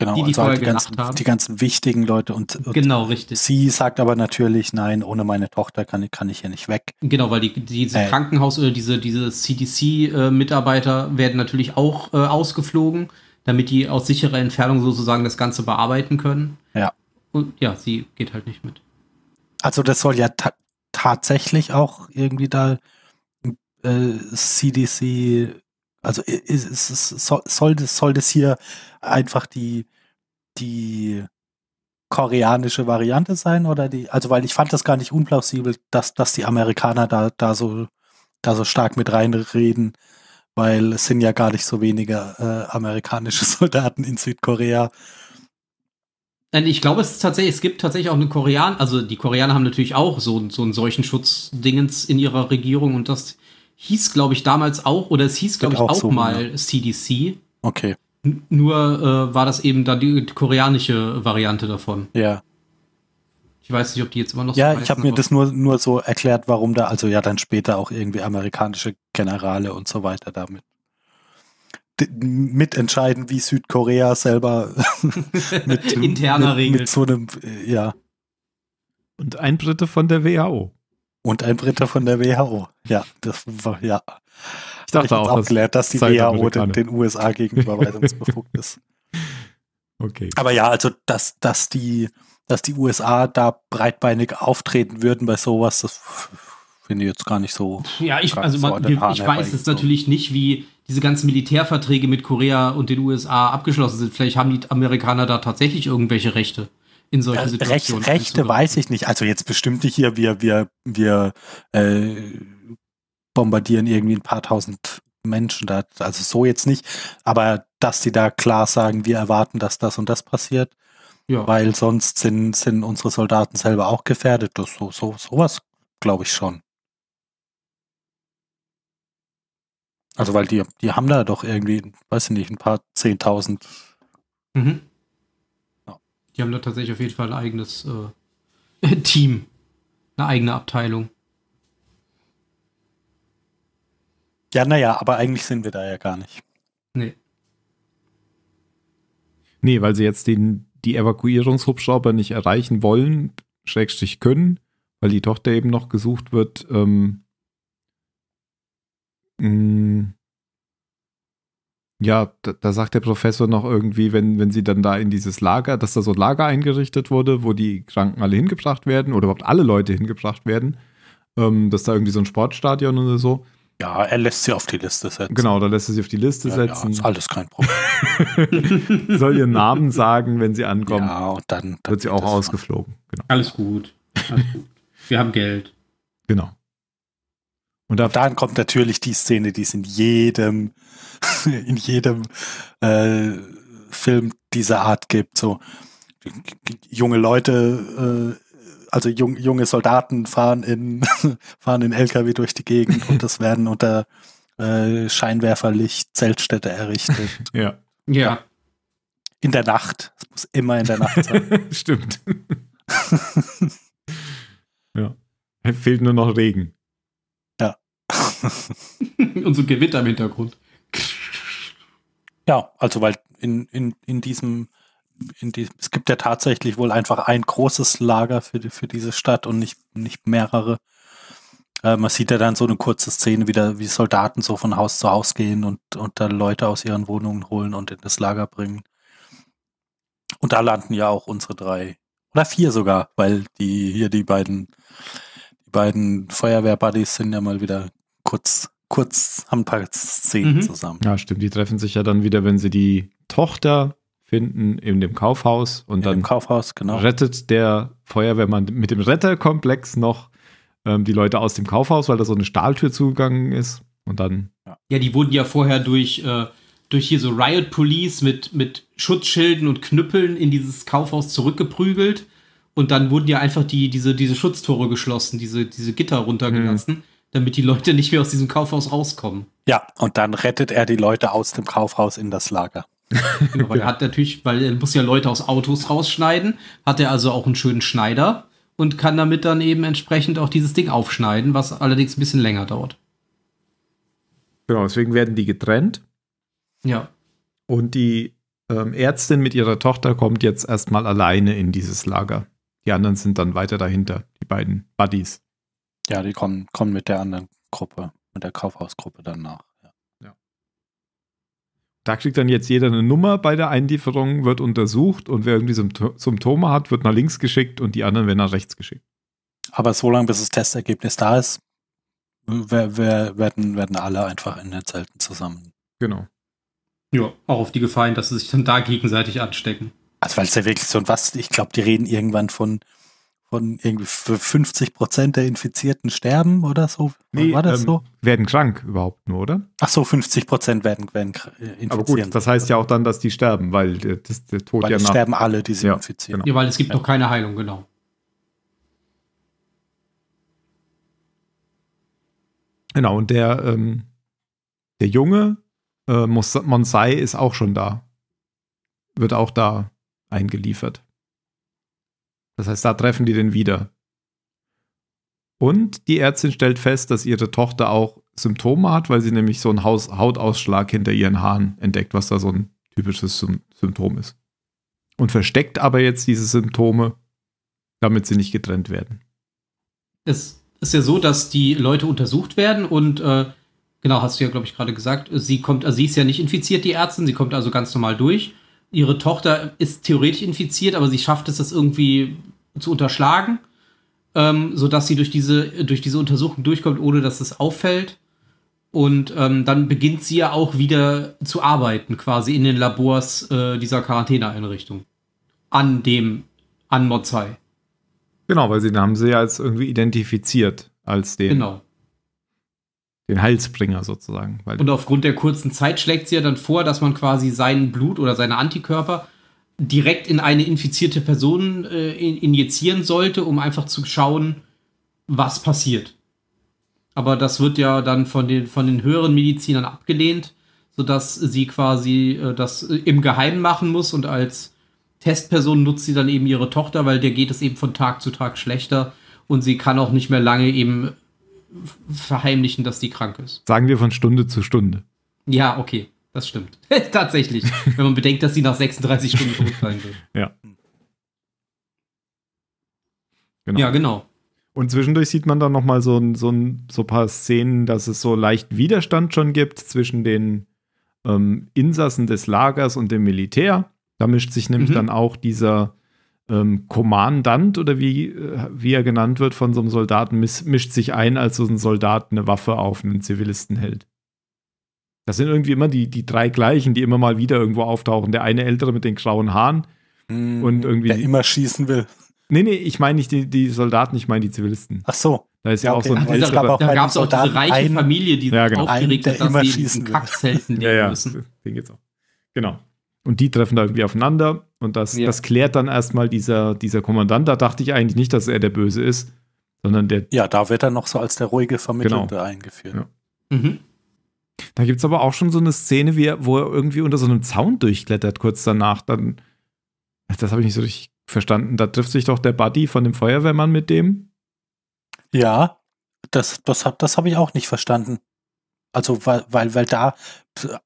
Genau, die, die also halt die ganzen, haben. die ganzen wichtigen Leute und, und, genau richtig. Sie sagt aber natürlich, nein, ohne meine Tochter kann, kann ich hier nicht weg. Genau, weil die, diese äh. Krankenhaus oder diese, diese CDC-Mitarbeiter äh, werden natürlich auch äh, ausgeflogen, damit die aus sicherer Entfernung sozusagen das Ganze bearbeiten können. Ja. Und ja, sie geht halt nicht mit. Also das soll ja ta tatsächlich auch irgendwie da äh, CDC also ist, ist, soll, soll, das, soll das hier einfach die, die koreanische Variante sein oder die, also weil ich fand das gar nicht unplausibel, dass, dass die Amerikaner da, da so, da so stark mit reinreden, weil es sind ja gar nicht so wenige äh, amerikanische Soldaten in Südkorea. Ich glaube, es ist tatsächlich, es gibt tatsächlich auch eine Korean, also die Koreaner haben natürlich auch so, so einen solchen Schutzdingens in ihrer Regierung und das hieß, glaube ich, damals auch, oder es hieß, glaube ich, auch, auch so, mal ja. CDC. Okay. N nur äh, war das eben dann die, die, koreanische Variante davon. Ja. Ich weiß nicht, ob die jetzt immer noch ja, so Ja, ich habe mir das nur, nur so erklärt, warum da also ja dann später auch irgendwie amerikanische Generale und so weiter damit mitentscheiden, wie Südkorea selber mit, interner mit, Regel. mit so einem, äh, ja. Und ein Eintritte von der WHO. Und ein Britter von der WHO. Ja, das war, ja. Ich dachte ich auch, auch geklärt, dass die WHO den, den USA gegenüber weisungsbefugt ist. Okay. Aber ja, also, dass, dass, die, dass die USA da breitbeinig auftreten würden bei sowas, das finde ich jetzt gar nicht so. Ja, ich, also so man, wir, ich weiß jetzt so. natürlich nicht, wie diese ganzen Militärverträge mit Korea und den USA abgeschlossen sind. Vielleicht haben die Amerikaner da tatsächlich irgendwelche Rechte in solchen ja, äh, Situationen. Recht, Rechte weiß ich nicht. Also jetzt bestimmt nicht hier, wir, wir, wir äh, bombardieren irgendwie ein paar tausend Menschen da. Also so jetzt nicht. Aber dass sie da klar sagen, wir erwarten, dass das und das passiert. Ja. Weil sonst sind, sind unsere Soldaten selber auch gefährdet. Das, so, so, sowas glaube ich schon. Also weil die, die haben da doch irgendwie, weiß ich nicht, ein paar zehntausend mhm. Die haben da tatsächlich auf jeden Fall ein eigenes äh, Team, eine eigene Abteilung. Ja, naja, aber eigentlich sind wir da ja gar nicht. Nee. Nee, weil sie jetzt den, die Evakuierungshubschrauber nicht erreichen wollen, schrägstrich können, weil die Tochter eben noch gesucht wird. Ähm, mm, ja, da, da, sagt der Professor noch irgendwie, wenn, wenn sie dann da in dieses Lager, dass da so ein Lager eingerichtet wurde, wo die Kranken alle hingebracht werden oder überhaupt alle Leute hingebracht werden, ähm, dass da irgendwie so ein Sportstadion oder so. Ja, er lässt sie auf die Liste setzen. Genau, da lässt er sie auf die Liste ja, setzen. Ja, ist alles kein Problem. Soll ihren Namen sagen, wenn sie ankommen. Ja, und dann, dann wird sie auch ausgeflogen. Genau. Alles gut. Alles gut. Wir haben Geld. Genau. Und, und dann kommt natürlich die Szene, die es in jedem, in jedem äh, Film dieser Art gibt. So junge Leute, äh, also jung, junge Soldaten fahren in, fahren in LKW durch die Gegend und das werden unter äh, Scheinwerferlicht Zeltstädte errichtet. Ja. Ja. In der Nacht. Es muss immer in der Nacht sein. Stimmt. ja. Fehlt nur noch Regen. Und so Gewitter im Hintergrund. Ja, also weil in, in, in diesem, in diesem, es gibt ja tatsächlich wohl einfach ein großes Lager für, die, für diese Stadt und nicht, nicht mehrere. Äh, man sieht ja dann so eine kurze Szene, wie, wie Soldaten so von Haus zu Haus gehen und, und dann Leute aus ihren Wohnungen holen und in das Lager bringen. Und da landen ja auch unsere drei oder vier sogar, weil die hier die beiden, die beiden Feuerwehrbuddies sind ja mal wieder kurz, kurz haben ein paar Szenen mhm. zusammen. Ja, stimmt. Die treffen sich ja dann wieder, wenn sie die Tochter finden in dem Kaufhaus und in dann Kaufhaus, genau. rettet der Feuerwehrmann mit dem Retterkomplex noch ähm, die Leute aus dem Kaufhaus, weil da so eine Stahltür zugegangen ist und dann. Ja, die wurden ja vorher durch, äh, durch hier so Riot Police mit, mit Schutzschilden und Knüppeln in dieses Kaufhaus zurückgeprügelt und dann wurden ja einfach die, diese, diese Schutztore geschlossen, diese, diese Gitter runtergelassen. Mhm damit die Leute nicht mehr aus diesem Kaufhaus rauskommen. Ja, und dann rettet er die Leute aus dem Kaufhaus in das Lager. genau, weil er hat natürlich, weil er muss ja Leute aus Autos rausschneiden, hat er also auch einen schönen Schneider und kann damit dann eben entsprechend auch dieses Ding aufschneiden, was allerdings ein bisschen länger dauert. Genau, deswegen werden die getrennt. Ja. Und die ähm, Ärztin mit ihrer Tochter kommt jetzt erstmal alleine in dieses Lager. Die anderen sind dann weiter dahinter, die beiden Buddies. Ja, die kommen, kommen mit der anderen Gruppe, mit der Kaufhausgruppe dann nach. Da kriegt dann jetzt jeder eine Nummer bei der Einlieferung, wird untersucht und wer irgendwie Symptome hat, wird nach links geschickt und die anderen werden nach rechts geschickt. Aber so lange, bis das Testergebnis da ist, wer, wer, werden, werden alle einfach in den Zelten zusammen. Genau. Ja, auch auf die Gefahr dass sie sich dann da gegenseitig anstecken. Also weil es ja wirklich so ein was, ich glaube, die reden irgendwann von von irgendwie 50 Prozent der Infizierten sterben oder so? Nee, war das ähm, so? Werden krank überhaupt nur, oder? Ach so, 50 Prozent werden, werden infiziert. Äh, Aber gut, das heißt ja auch dann, dass die sterben, weil äh, das, der Tod weil ja nach... sterben alle, die sind ja, infiziert. Genau. Ja, weil es gibt ja. noch keine Heilung, genau. Genau, und der, ähm, der Junge, äh, Monsai, ist auch schon da. Wird auch da eingeliefert. Das heißt, da treffen die den wieder. Und die Ärztin stellt fest, dass ihre Tochter auch Symptome hat, weil sie nämlich so einen Haus Hautausschlag hinter ihren Haaren entdeckt, was da so ein typisches Sym Symptom ist. Und versteckt aber jetzt diese Symptome, damit sie nicht getrennt werden. Es ist ja so, dass die Leute untersucht werden und äh, genau, hast du ja, glaube ich, gerade gesagt, sie kommt, also sie ist ja nicht infiziert, die Ärztin, sie kommt also ganz normal durch ihre Tochter ist theoretisch infiziert, aber sie schafft es, das irgendwie zu unterschlagen, ähm, sodass sie durch diese, durch diese Untersuchung durchkommt, ohne dass es auffällt. Und ähm, dann beginnt sie ja auch wieder zu arbeiten, quasi in den Labors äh, dieser Quarantäneeinrichtung. An dem, an Mozai. Genau, weil sie, da haben sie ja jetzt irgendwie identifiziert als den. Genau den Heilsbringer sozusagen. und aufgrund der kurzen Zeit schlägt sie ja dann vor, dass man quasi sein Blut oder seine Antikörper direkt in eine infizierte Person äh, injizieren sollte, um einfach zu schauen, was passiert. Aber das wird ja dann von den, von den höheren Medizinern abgelehnt, sodass sie quasi äh, das im Geheimen machen muss und als Testperson nutzt sie dann eben ihre Tochter, weil der geht es eben von Tag zu Tag schlechter und sie kann auch nicht mehr lange eben verheimlichen, dass die krank ist. Sagen wir von Stunde zu Stunde. Ja, okay, das stimmt. Tatsächlich. wenn man bedenkt, dass sie nach 36 Stunden zurückfallen wird. Ja. Genau. Ja, genau. Und zwischendurch sieht man dann noch mal so ein, so so paar Szenen, dass es so leicht Widerstand schon gibt zwischen den ähm, Insassen des Lagers und dem Militär. Da mischt sich nämlich mhm. dann auch dieser ähm, Kommandant oder wie, äh, wie er genannt wird von so einem Soldaten, mischt sich ein, als so ein Soldat eine Waffe auf einen Zivilisten hält. Das sind irgendwie immer die, die drei gleichen, die immer mal wieder irgendwo auftauchen. Der eine ältere mit den grauen Haaren mm, und irgendwie. Der immer schießen will. Nee, nee, ich meine nicht die, die Soldaten, ich meine die Zivilisten. Ach so. Da ist ja, okay. auch so ein Ach, also älterer, auch Da gab es auch diese reiche einen, Familie, die ja, genau. aufgeregt hat, dass sie in Kackzelten leben ja, ja. müssen. Den geht's auch. Genau. Und die treffen da irgendwie aufeinander. Und das, ja. das klärt dann erstmal dieser, dieser Kommandant. Da dachte ich eigentlich nicht, dass er der Böse ist, sondern der. Ja, da wird er noch so als der ruhige Vermittelnde genau. eingeführt. Ja. Mhm. Da gibt es aber auch schon so eine Szene, wie er, wo er irgendwie unter so einem Zaun durchklettert, kurz danach. Dann, das habe ich nicht so richtig verstanden. Da trifft sich doch der Buddy von dem Feuerwehrmann mit dem. Ja, das, das, das habe ich auch nicht verstanden. Also weil, weil, weil da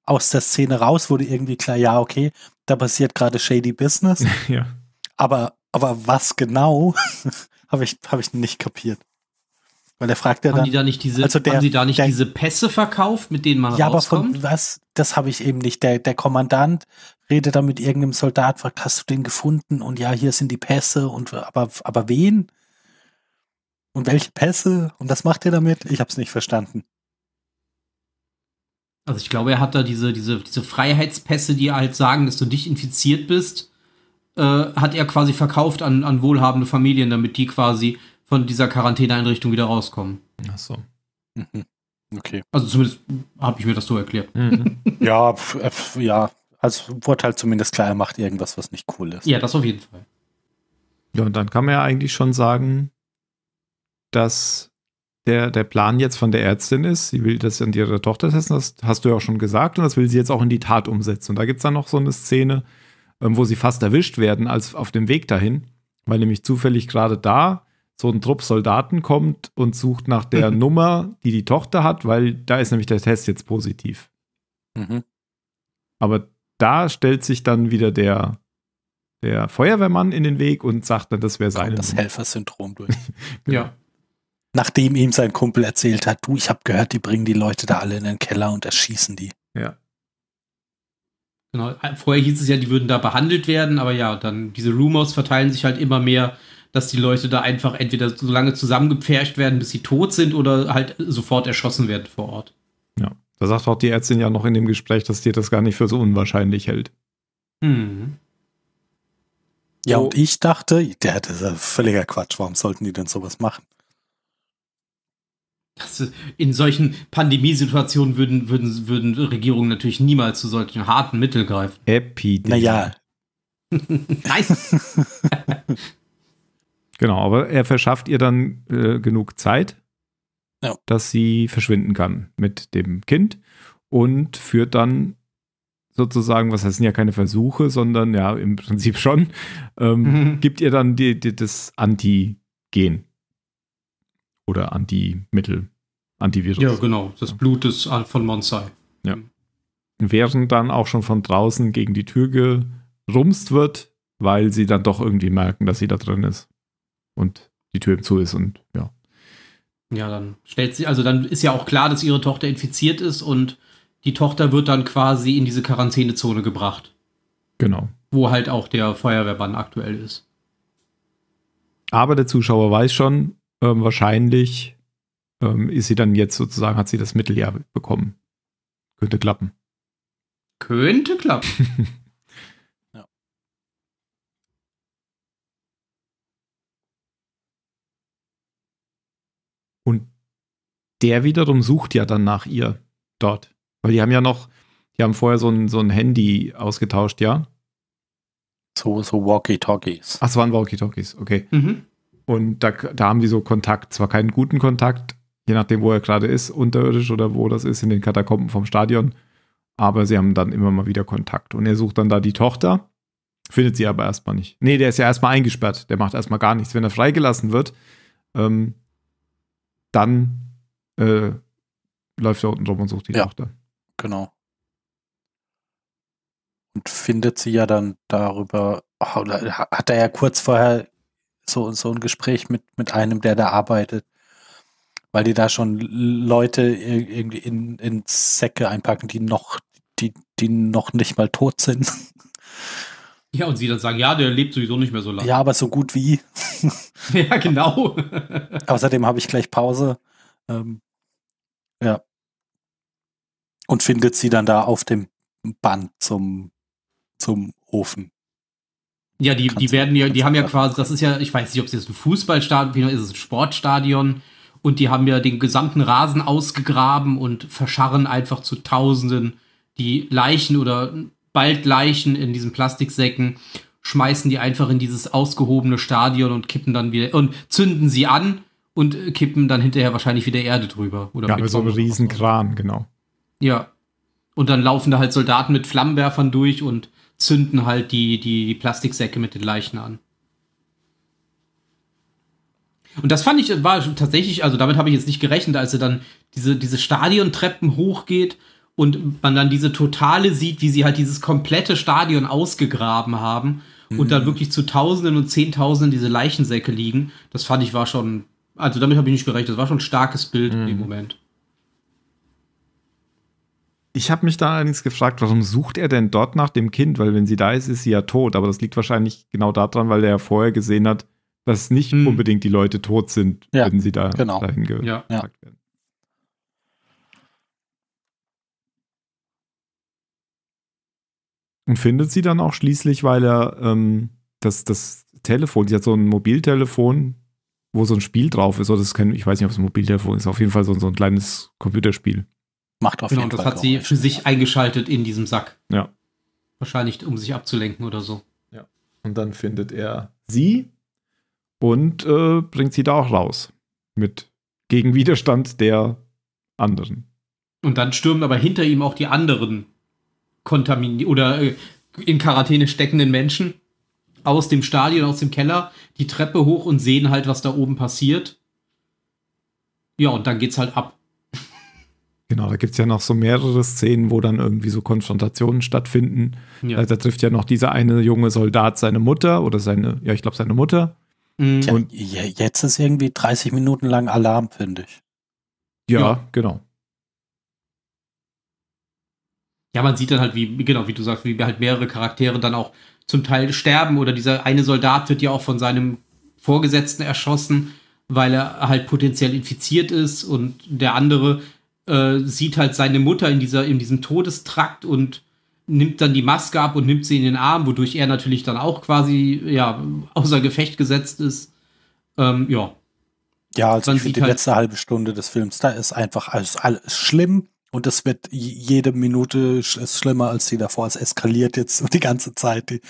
aus der Szene raus wurde irgendwie klar, ja, okay, da passiert gerade shady Business. Ja. Aber, aber was genau, habe ich, hab ich nicht kapiert. Weil er fragt ja dann. Haben die da nicht diese, also der, haben sie da nicht der, diese Pässe verkauft, mit denen man ja, rauskommt? Ja, aber von was? Das habe ich eben nicht. Der, der Kommandant redet da mit irgendeinem Soldat, fragt, hast du den gefunden? Und ja, hier sind die Pässe und aber, aber wen? Und welche Pässe? Und was macht ihr damit? Ich habe es nicht verstanden. Also ich glaube, er hat da diese, diese, diese Freiheitspässe, die halt sagen, dass du dich infiziert bist, äh, hat er quasi verkauft an, an wohlhabende Familien, damit die quasi von dieser Quarantäneeinrichtung wieder rauskommen. Ach so. Mhm. Okay. Also zumindest habe ich mir das so erklärt. Mhm. ja, pf, äh, ja. Also wurde halt zumindest klar, er macht irgendwas, was nicht cool ist. Ja, das auf jeden Fall. Ja, und dann kann man ja eigentlich schon sagen, dass der, der Plan jetzt von der Ärztin ist, sie will das an ihrer Tochter testen, das hast du ja auch schon gesagt, und das will sie jetzt auch in die Tat umsetzen. Und da gibt es dann noch so eine Szene, ähm, wo sie fast erwischt werden, als auf dem Weg dahin, weil nämlich zufällig gerade da so ein Trupp Soldaten kommt und sucht nach der mhm. Nummer, die die Tochter hat, weil da ist nämlich der Test jetzt positiv. Mhm. Aber da stellt sich dann wieder der, der Feuerwehrmann in den Weg und sagt dann, das wäre sein. Das Helfersyndrom durch. genau. Ja nachdem ihm sein Kumpel erzählt hat, du, ich habe gehört, die bringen die Leute da alle in den Keller und erschießen die. Ja. Genau. Vorher hieß es ja, die würden da behandelt werden, aber ja, dann diese Rumors verteilen sich halt immer mehr, dass die Leute da einfach entweder so lange zusammengepfercht werden, bis sie tot sind oder halt sofort erschossen werden vor Ort. Ja, da sagt auch die Ärztin ja noch in dem Gespräch, dass die das gar nicht für so unwahrscheinlich hält. Hm. Ja, und ich dachte, der ja völliger Quatsch, warum sollten die denn sowas machen? in solchen Pandemiesituationen würden, würden, würden Regierungen natürlich niemals zu solchen harten Mitteln greifen. Epidemie. Naja. nice. genau, aber er verschafft ihr dann äh, genug Zeit, ja. dass sie verschwinden kann mit dem Kind und führt dann sozusagen, was heißt ja keine Versuche, sondern ja im Prinzip schon, ähm, mhm. gibt ihr dann die, die, das Anti-Gen oder Antimittel, Antivirus. Ja, genau. Das Blut des, von Monsai. Ja. Mhm. Während dann auch schon von draußen gegen die Tür gerumst wird, weil sie dann doch irgendwie merken, dass sie da drin ist. Und die Tür eben zu ist und ja. Ja, dann stellt sie, also dann ist ja auch klar, dass ihre Tochter infiziert ist und die Tochter wird dann quasi in diese Quarantänezone gebracht. Genau. Wo halt auch der Feuerwehrmann aktuell ist. Aber der Zuschauer weiß schon, ähm, wahrscheinlich ähm, ist sie dann jetzt sozusagen, hat sie das Mitteljahr bekommen. Könnte klappen. Könnte klappen. Und der wiederum sucht ja dann nach ihr dort. Weil die haben ja noch, die haben vorher so ein, so ein Handy ausgetauscht, ja? So, so Walkie-Talkies. Ach, es waren Walkie-Talkies, okay. Mhm. Und da, da haben die so Kontakt, zwar keinen guten Kontakt, je nachdem, wo er gerade ist, unterirdisch oder wo das ist, in den Katakomben vom Stadion. Aber sie haben dann immer mal wieder Kontakt. Und er sucht dann da die Tochter, findet sie aber erstmal nicht. Nee, der ist ja erstmal eingesperrt, der macht erstmal gar nichts. Wenn er freigelassen wird, ähm, dann äh, läuft er unten rum und sucht die ja, Tochter. Genau. Und findet sie ja dann darüber, hat er ja kurz vorher so, so ein Gespräch mit, mit einem, der da arbeitet. Weil die da schon Leute irgendwie in, in Säcke einpacken, die noch, die, die noch nicht mal tot sind. Ja, und sie dann sagen, ja, der lebt sowieso nicht mehr so lange. Ja, aber so gut wie. ja, genau. Außerdem habe ich gleich Pause. Ähm, ja. Und findet sie dann da auf dem Band zum, zum Ofen. Ja, die, die werden ja, die haben ja quasi, das ist ja, ich weiß nicht, ob es jetzt ein Fußballstadion ist, es ein Sportstadion und die haben ja den gesamten Rasen ausgegraben und verscharren einfach zu Tausenden die Leichen oder bald Leichen in diesen Plastiksäcken, schmeißen die einfach in dieses ausgehobene Stadion und kippen dann wieder und zünden sie an und kippen dann hinterher wahrscheinlich wieder Erde drüber. Oder ja, so ein Riesenkran, genau. Ja. Und dann laufen da halt Soldaten mit Flammenwerfern durch und zünden halt die, die, die Plastiksäcke mit den Leichen an. Und das fand ich, war tatsächlich, also damit habe ich jetzt nicht gerechnet, als er dann diese, diese Stadiontreppen hochgeht und man dann diese Totale sieht, wie sie halt dieses komplette Stadion ausgegraben haben mhm. und dann mhm. wirklich zu Tausenden und Zehntausenden diese Leichensäcke liegen. Das fand ich war schon, also damit habe ich nicht gerechnet, das war schon ein starkes Bild mhm. in dem mhm. Moment. Ich habe mich da allerdings gefragt, warum sucht er denn dort nach dem Kind? Weil wenn sie da ist, ist sie ja tot. Aber das liegt wahrscheinlich genau daran, weil er ja vorher gesehen hat, dass nicht hm. unbedingt die Leute tot sind, ja, wenn sie da genau. dahin gejagt ja. werden. Und findet sie dann auch schließlich, weil er ähm, das, das Telefon, sie hat so ein Mobiltelefon, wo so ein Spiel drauf ist. Oder das kann, ich weiß nicht, ob es ein Mobiltelefon ist, auf jeden Fall so, so ein kleines Computerspiel. Macht auf genau, jeden Fall. Genau, das hat sie für sich eingeschaltet in diesem Sack. Ja. Wahrscheinlich, um sich abzulenken oder so. Ja. Und dann findet er sie und äh, bringt sie da auch raus. Mit Gegenwiderstand der anderen. Und dann stürmen aber hinter ihm auch die anderen kontaminiert oder äh, in Quarantäne steckenden Menschen aus dem Stadion, aus dem Keller, die Treppe hoch und sehen halt, was da oben passiert. Ja, und dann geht's halt ab. Genau, da gibt es ja noch so mehrere Szenen, wo dann irgendwie so Konfrontationen stattfinden. Ja. Da, da trifft ja noch dieser eine junge Soldat seine Mutter oder seine, ja, ich glaube seine Mutter. Mhm. Ja, jetzt ist irgendwie 30 Minuten lang Alarm, finde ich. Ja, ja, genau. Ja, man sieht dann halt, wie, genau, wie du sagst, wie halt mehrere Charaktere dann auch zum Teil sterben oder dieser eine Soldat wird ja auch von seinem Vorgesetzten erschossen, weil er halt potenziell infiziert ist und der andere äh, sieht halt seine Mutter in, dieser, in diesem Todestrakt und nimmt dann die Maske ab und nimmt sie in den Arm, wodurch er natürlich dann auch quasi ja, außer Gefecht gesetzt ist. Ähm, ja. Ja, also ich die halt letzte halbe Stunde des Films, da ist einfach alles, alles schlimm und es wird jede Minute sch schlimmer als die davor. Es eskaliert jetzt die ganze Zeit. Die,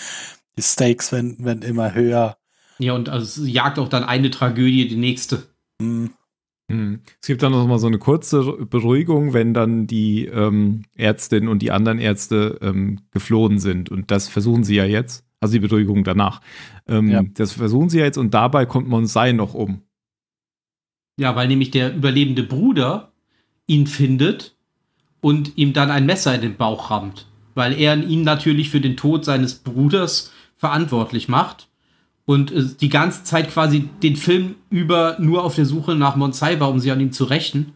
die Stakes werden, werden immer höher. Ja, und also es jagt auch dann eine Tragödie die nächste. Mhm. Mhm. Es gibt dann noch mal so eine kurze Beruhigung, wenn dann die ähm, Ärztin und die anderen Ärzte ähm, geflohen sind. Und das versuchen sie ja jetzt. Also die Beruhigung danach. Ähm, ja. Das versuchen sie ja jetzt und dabei kommt Monsai noch um. Ja, weil nämlich der überlebende Bruder ihn findet und ihm dann ein Messer in den Bauch rammt. Weil er ihn natürlich für den Tod seines Bruders verantwortlich macht und äh, die ganze Zeit quasi den Film über nur auf der Suche nach Monsai war, um sie an ihm zu rächen.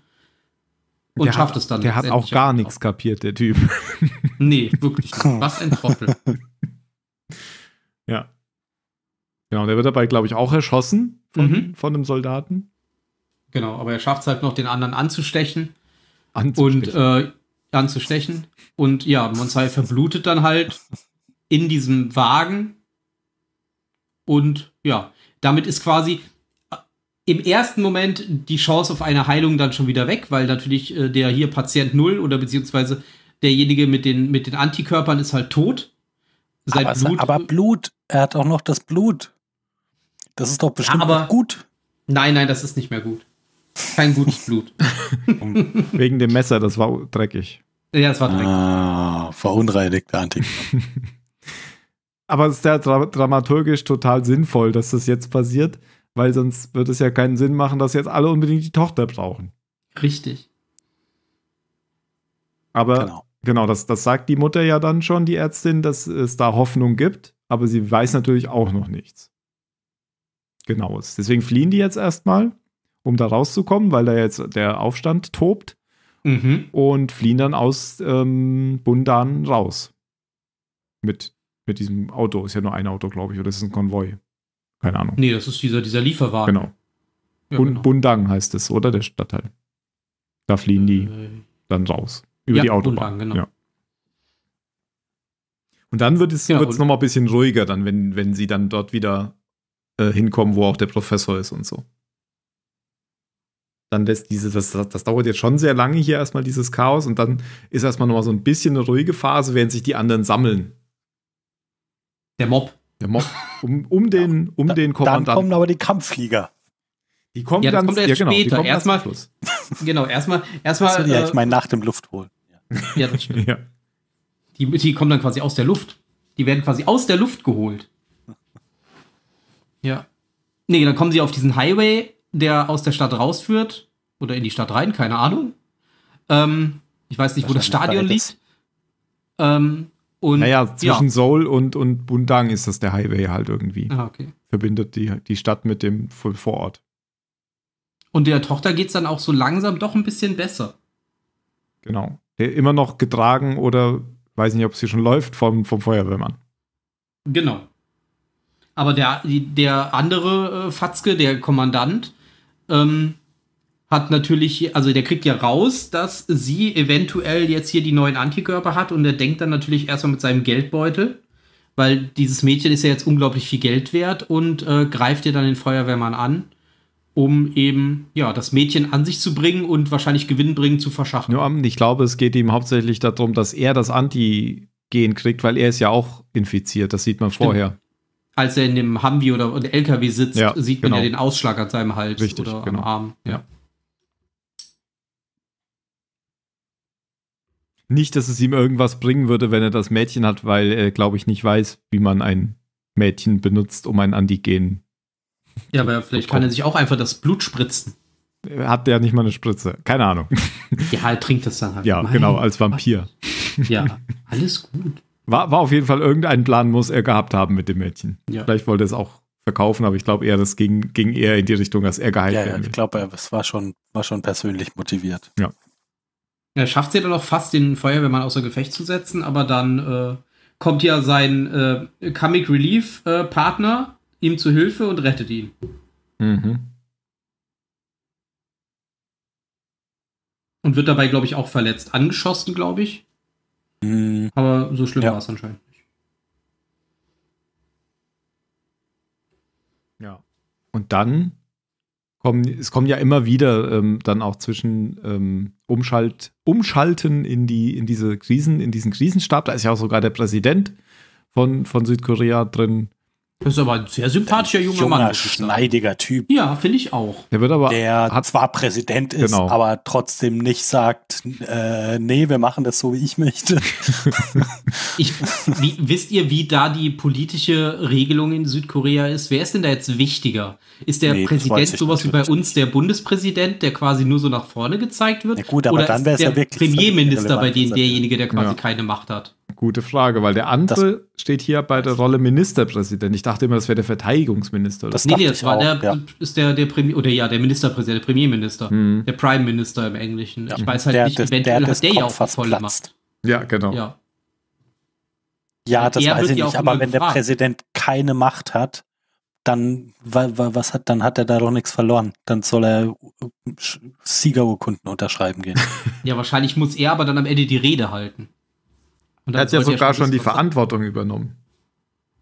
Und der schafft hat, es dann. Der hat auch gar nichts kapiert, der Typ. Nee, wirklich nicht. Was ein Trottel. Ja. Genau, der wird dabei, glaube ich, auch erschossen von, mhm. von einem Soldaten. Genau, aber er schafft es halt noch, den anderen anzustechen. Anzustechen. Und, äh, anzustechen. Und ja, Monsai verblutet dann halt in diesem Wagen und ja, damit ist quasi äh, im ersten Moment die Chance auf eine Heilung dann schon wieder weg, weil natürlich äh, der hier Patient Null oder beziehungsweise derjenige mit den, mit den Antikörpern ist halt tot. Sein aber, Blut, aber Blut, er hat auch noch das Blut. Das ist doch bestimmt aber, gut. Nein, nein, das ist nicht mehr gut. Kein gutes Blut. Wegen dem Messer, das war dreckig. Ja, es war dreckig. Ah, verunreinigte Antikörper. aber es ist ja dra dramaturgisch total sinnvoll, dass das jetzt passiert, weil sonst wird es ja keinen Sinn machen, dass jetzt alle unbedingt die Tochter brauchen. Richtig. Aber genau, genau das, das sagt die Mutter ja dann schon, die Ärztin, dass es da Hoffnung gibt, aber sie weiß natürlich auch noch nichts. Genau. Deswegen fliehen die jetzt erstmal, um da rauszukommen, weil da jetzt der Aufstand tobt mhm. und fliehen dann aus ähm, Bundan raus. Mit mit diesem Auto. Ist ja nur ein Auto, glaube ich. Oder ist es ein Konvoi? Keine Ahnung. Nee, das ist dieser, dieser Lieferwagen. Genau. Ja, Bun genau. Bundang heißt es, oder? Der Stadtteil. Da fliehen die äh, dann raus. Über ja, die Autobahn. Bundang, genau. Ja. Und dann wird es ja, wird's nochmal ein bisschen ruhiger, dann, wenn, wenn sie dann dort wieder äh, hinkommen, wo auch der Professor ist und so. Dann lässt diese, das, das dauert jetzt schon sehr lange hier erstmal, dieses Chaos, und dann ist erstmal nochmal so ein bisschen eine ruhige Phase, während sich die anderen sammeln der Mob. Der Mob. Um, um den, um da, den Kommandanten. Dann kommen aber die Kampfflieger. Die kommen ja, das ganz, kommt erst ja, genau, später. Erstmal, genau, erstmal, erstmal. Also, ja, ich äh, meine nach dem Luftholen. Ja, ja das stimmt. ja. Die, die kommen dann quasi aus der Luft. Die werden quasi aus der Luft geholt. Ja. Nee, dann kommen sie auf diesen Highway, der aus der Stadt rausführt. Oder in die Stadt rein, keine Ahnung. Ähm, ich weiß nicht, wo das Stadion liegt. Ähm, und, naja, zwischen ja. Seoul und, und Bundang ist das der Highway halt irgendwie. Ah, okay. Verbindet die, die Stadt mit dem Vorort. Und der Tochter geht es dann auch so langsam doch ein bisschen besser. Genau. immer noch getragen oder weiß nicht, ob sie schon läuft, vom, vom Feuerwehrmann. Genau. Aber der, der andere äh, Fatzke, der Kommandant, ähm, hat natürlich, also der kriegt ja raus, dass sie eventuell jetzt hier die neuen Antikörper hat und er denkt dann natürlich erstmal mit seinem Geldbeutel, weil dieses Mädchen ist ja jetzt unglaublich viel Geld wert und äh, greift ihr dann den Feuerwehrmann an, um eben ja das Mädchen an sich zu bringen und wahrscheinlich gewinnbringend zu verschaffen. Nur, ich glaube, es geht ihm hauptsächlich darum, dass er das Antigen kriegt, weil er ist ja auch infiziert, das sieht man Stimmt. vorher als er in dem Humvee oder, LKW sitzt, ja, sieht man genau. ja den Ausschlag an seinem Hals Richtig, oder genau. am Arm. Ja. Nicht, dass es ihm irgendwas bringen würde, wenn er das Mädchen hat, weil er, glaube ich, nicht weiß, wie man ein Mädchen benutzt, um ein Antigen. Ja, aber vielleicht kann er sich auch einfach das Blut spritzen. Hat der nicht mal eine Spritze? Keine Ahnung. Ja, halt trinkt das dann halt. Ja, mein genau, als Vampir. Gott. Ja, alles gut. War, war auf jeden Fall irgendein Plan, muss er gehabt haben mit dem Mädchen. Ja. Vielleicht wollte er es auch verkaufen, aber ich glaube eher, das ging, ging eher in die Richtung, dass er geheilt ja, werden ja, Ich glaube, es war schon, war schon persönlich motiviert. Ja. Er schafft es ja dann auch fast, den Feuerwehrmann außer Gefecht zu setzen, aber dann äh, kommt ja sein äh, Comic Relief äh, Partner ihm zu Hilfe und rettet ihn. Mhm. Und wird dabei, glaube ich, auch verletzt. Angeschossen, glaube ich. Mhm. Aber so schlimm ja. war es anscheinend nicht. Ja. Und dann kommen, es kommen ja immer wieder ähm, dann auch zwischen ähm, Umschalt, Umschalten in die, in diese Krisen, in diesen Krisenstab. Da ist ja auch sogar der Präsident von, von Südkorea drin. Das ist aber ein sehr sympathischer ein junger, junger Mann. schneidiger Typ. Ja, finde ich auch. Der wird aber. Der hat, zwar Präsident ist, genau. aber trotzdem nicht sagt, äh, nee, wir machen das so, wie ich möchte. ich, wie, wisst ihr, wie da die politische Regelung in Südkorea ist? Wer ist denn da jetzt wichtiger? Ist der nee, Präsident sowas wie bei uns der Bundespräsident, der quasi nur so nach vorne gezeigt wird? Ja, gut, aber Oder dann wäre es ja wirklich. Premierminister bei denen derjenige, der quasi ja. keine Macht hat gute Frage, weil der andere das steht hier bei der Rolle Ministerpräsident. Ich dachte immer, das wäre der Verteidigungsminister. Das nee, das war auch, der, ja. ist der, der Premier, oder ja, der Ministerpräsident, der Premierminister, hm. der Prime Minister im Englischen. Ja. Ich weiß halt der, nicht, eventuell der, hat der ja auch volle platzt. Macht. Ja, genau. Ja, ja das weiß ich nicht, aber wenn gefragt. der Präsident keine Macht hat, dann, was hat, dann hat er da doch nichts verloren. Dann soll er äh, Siegerurkunden unterschreiben gehen. ja, wahrscheinlich muss er aber dann am Ende die Rede halten. Und er hat ja sogar schon die Verantwortung übernommen.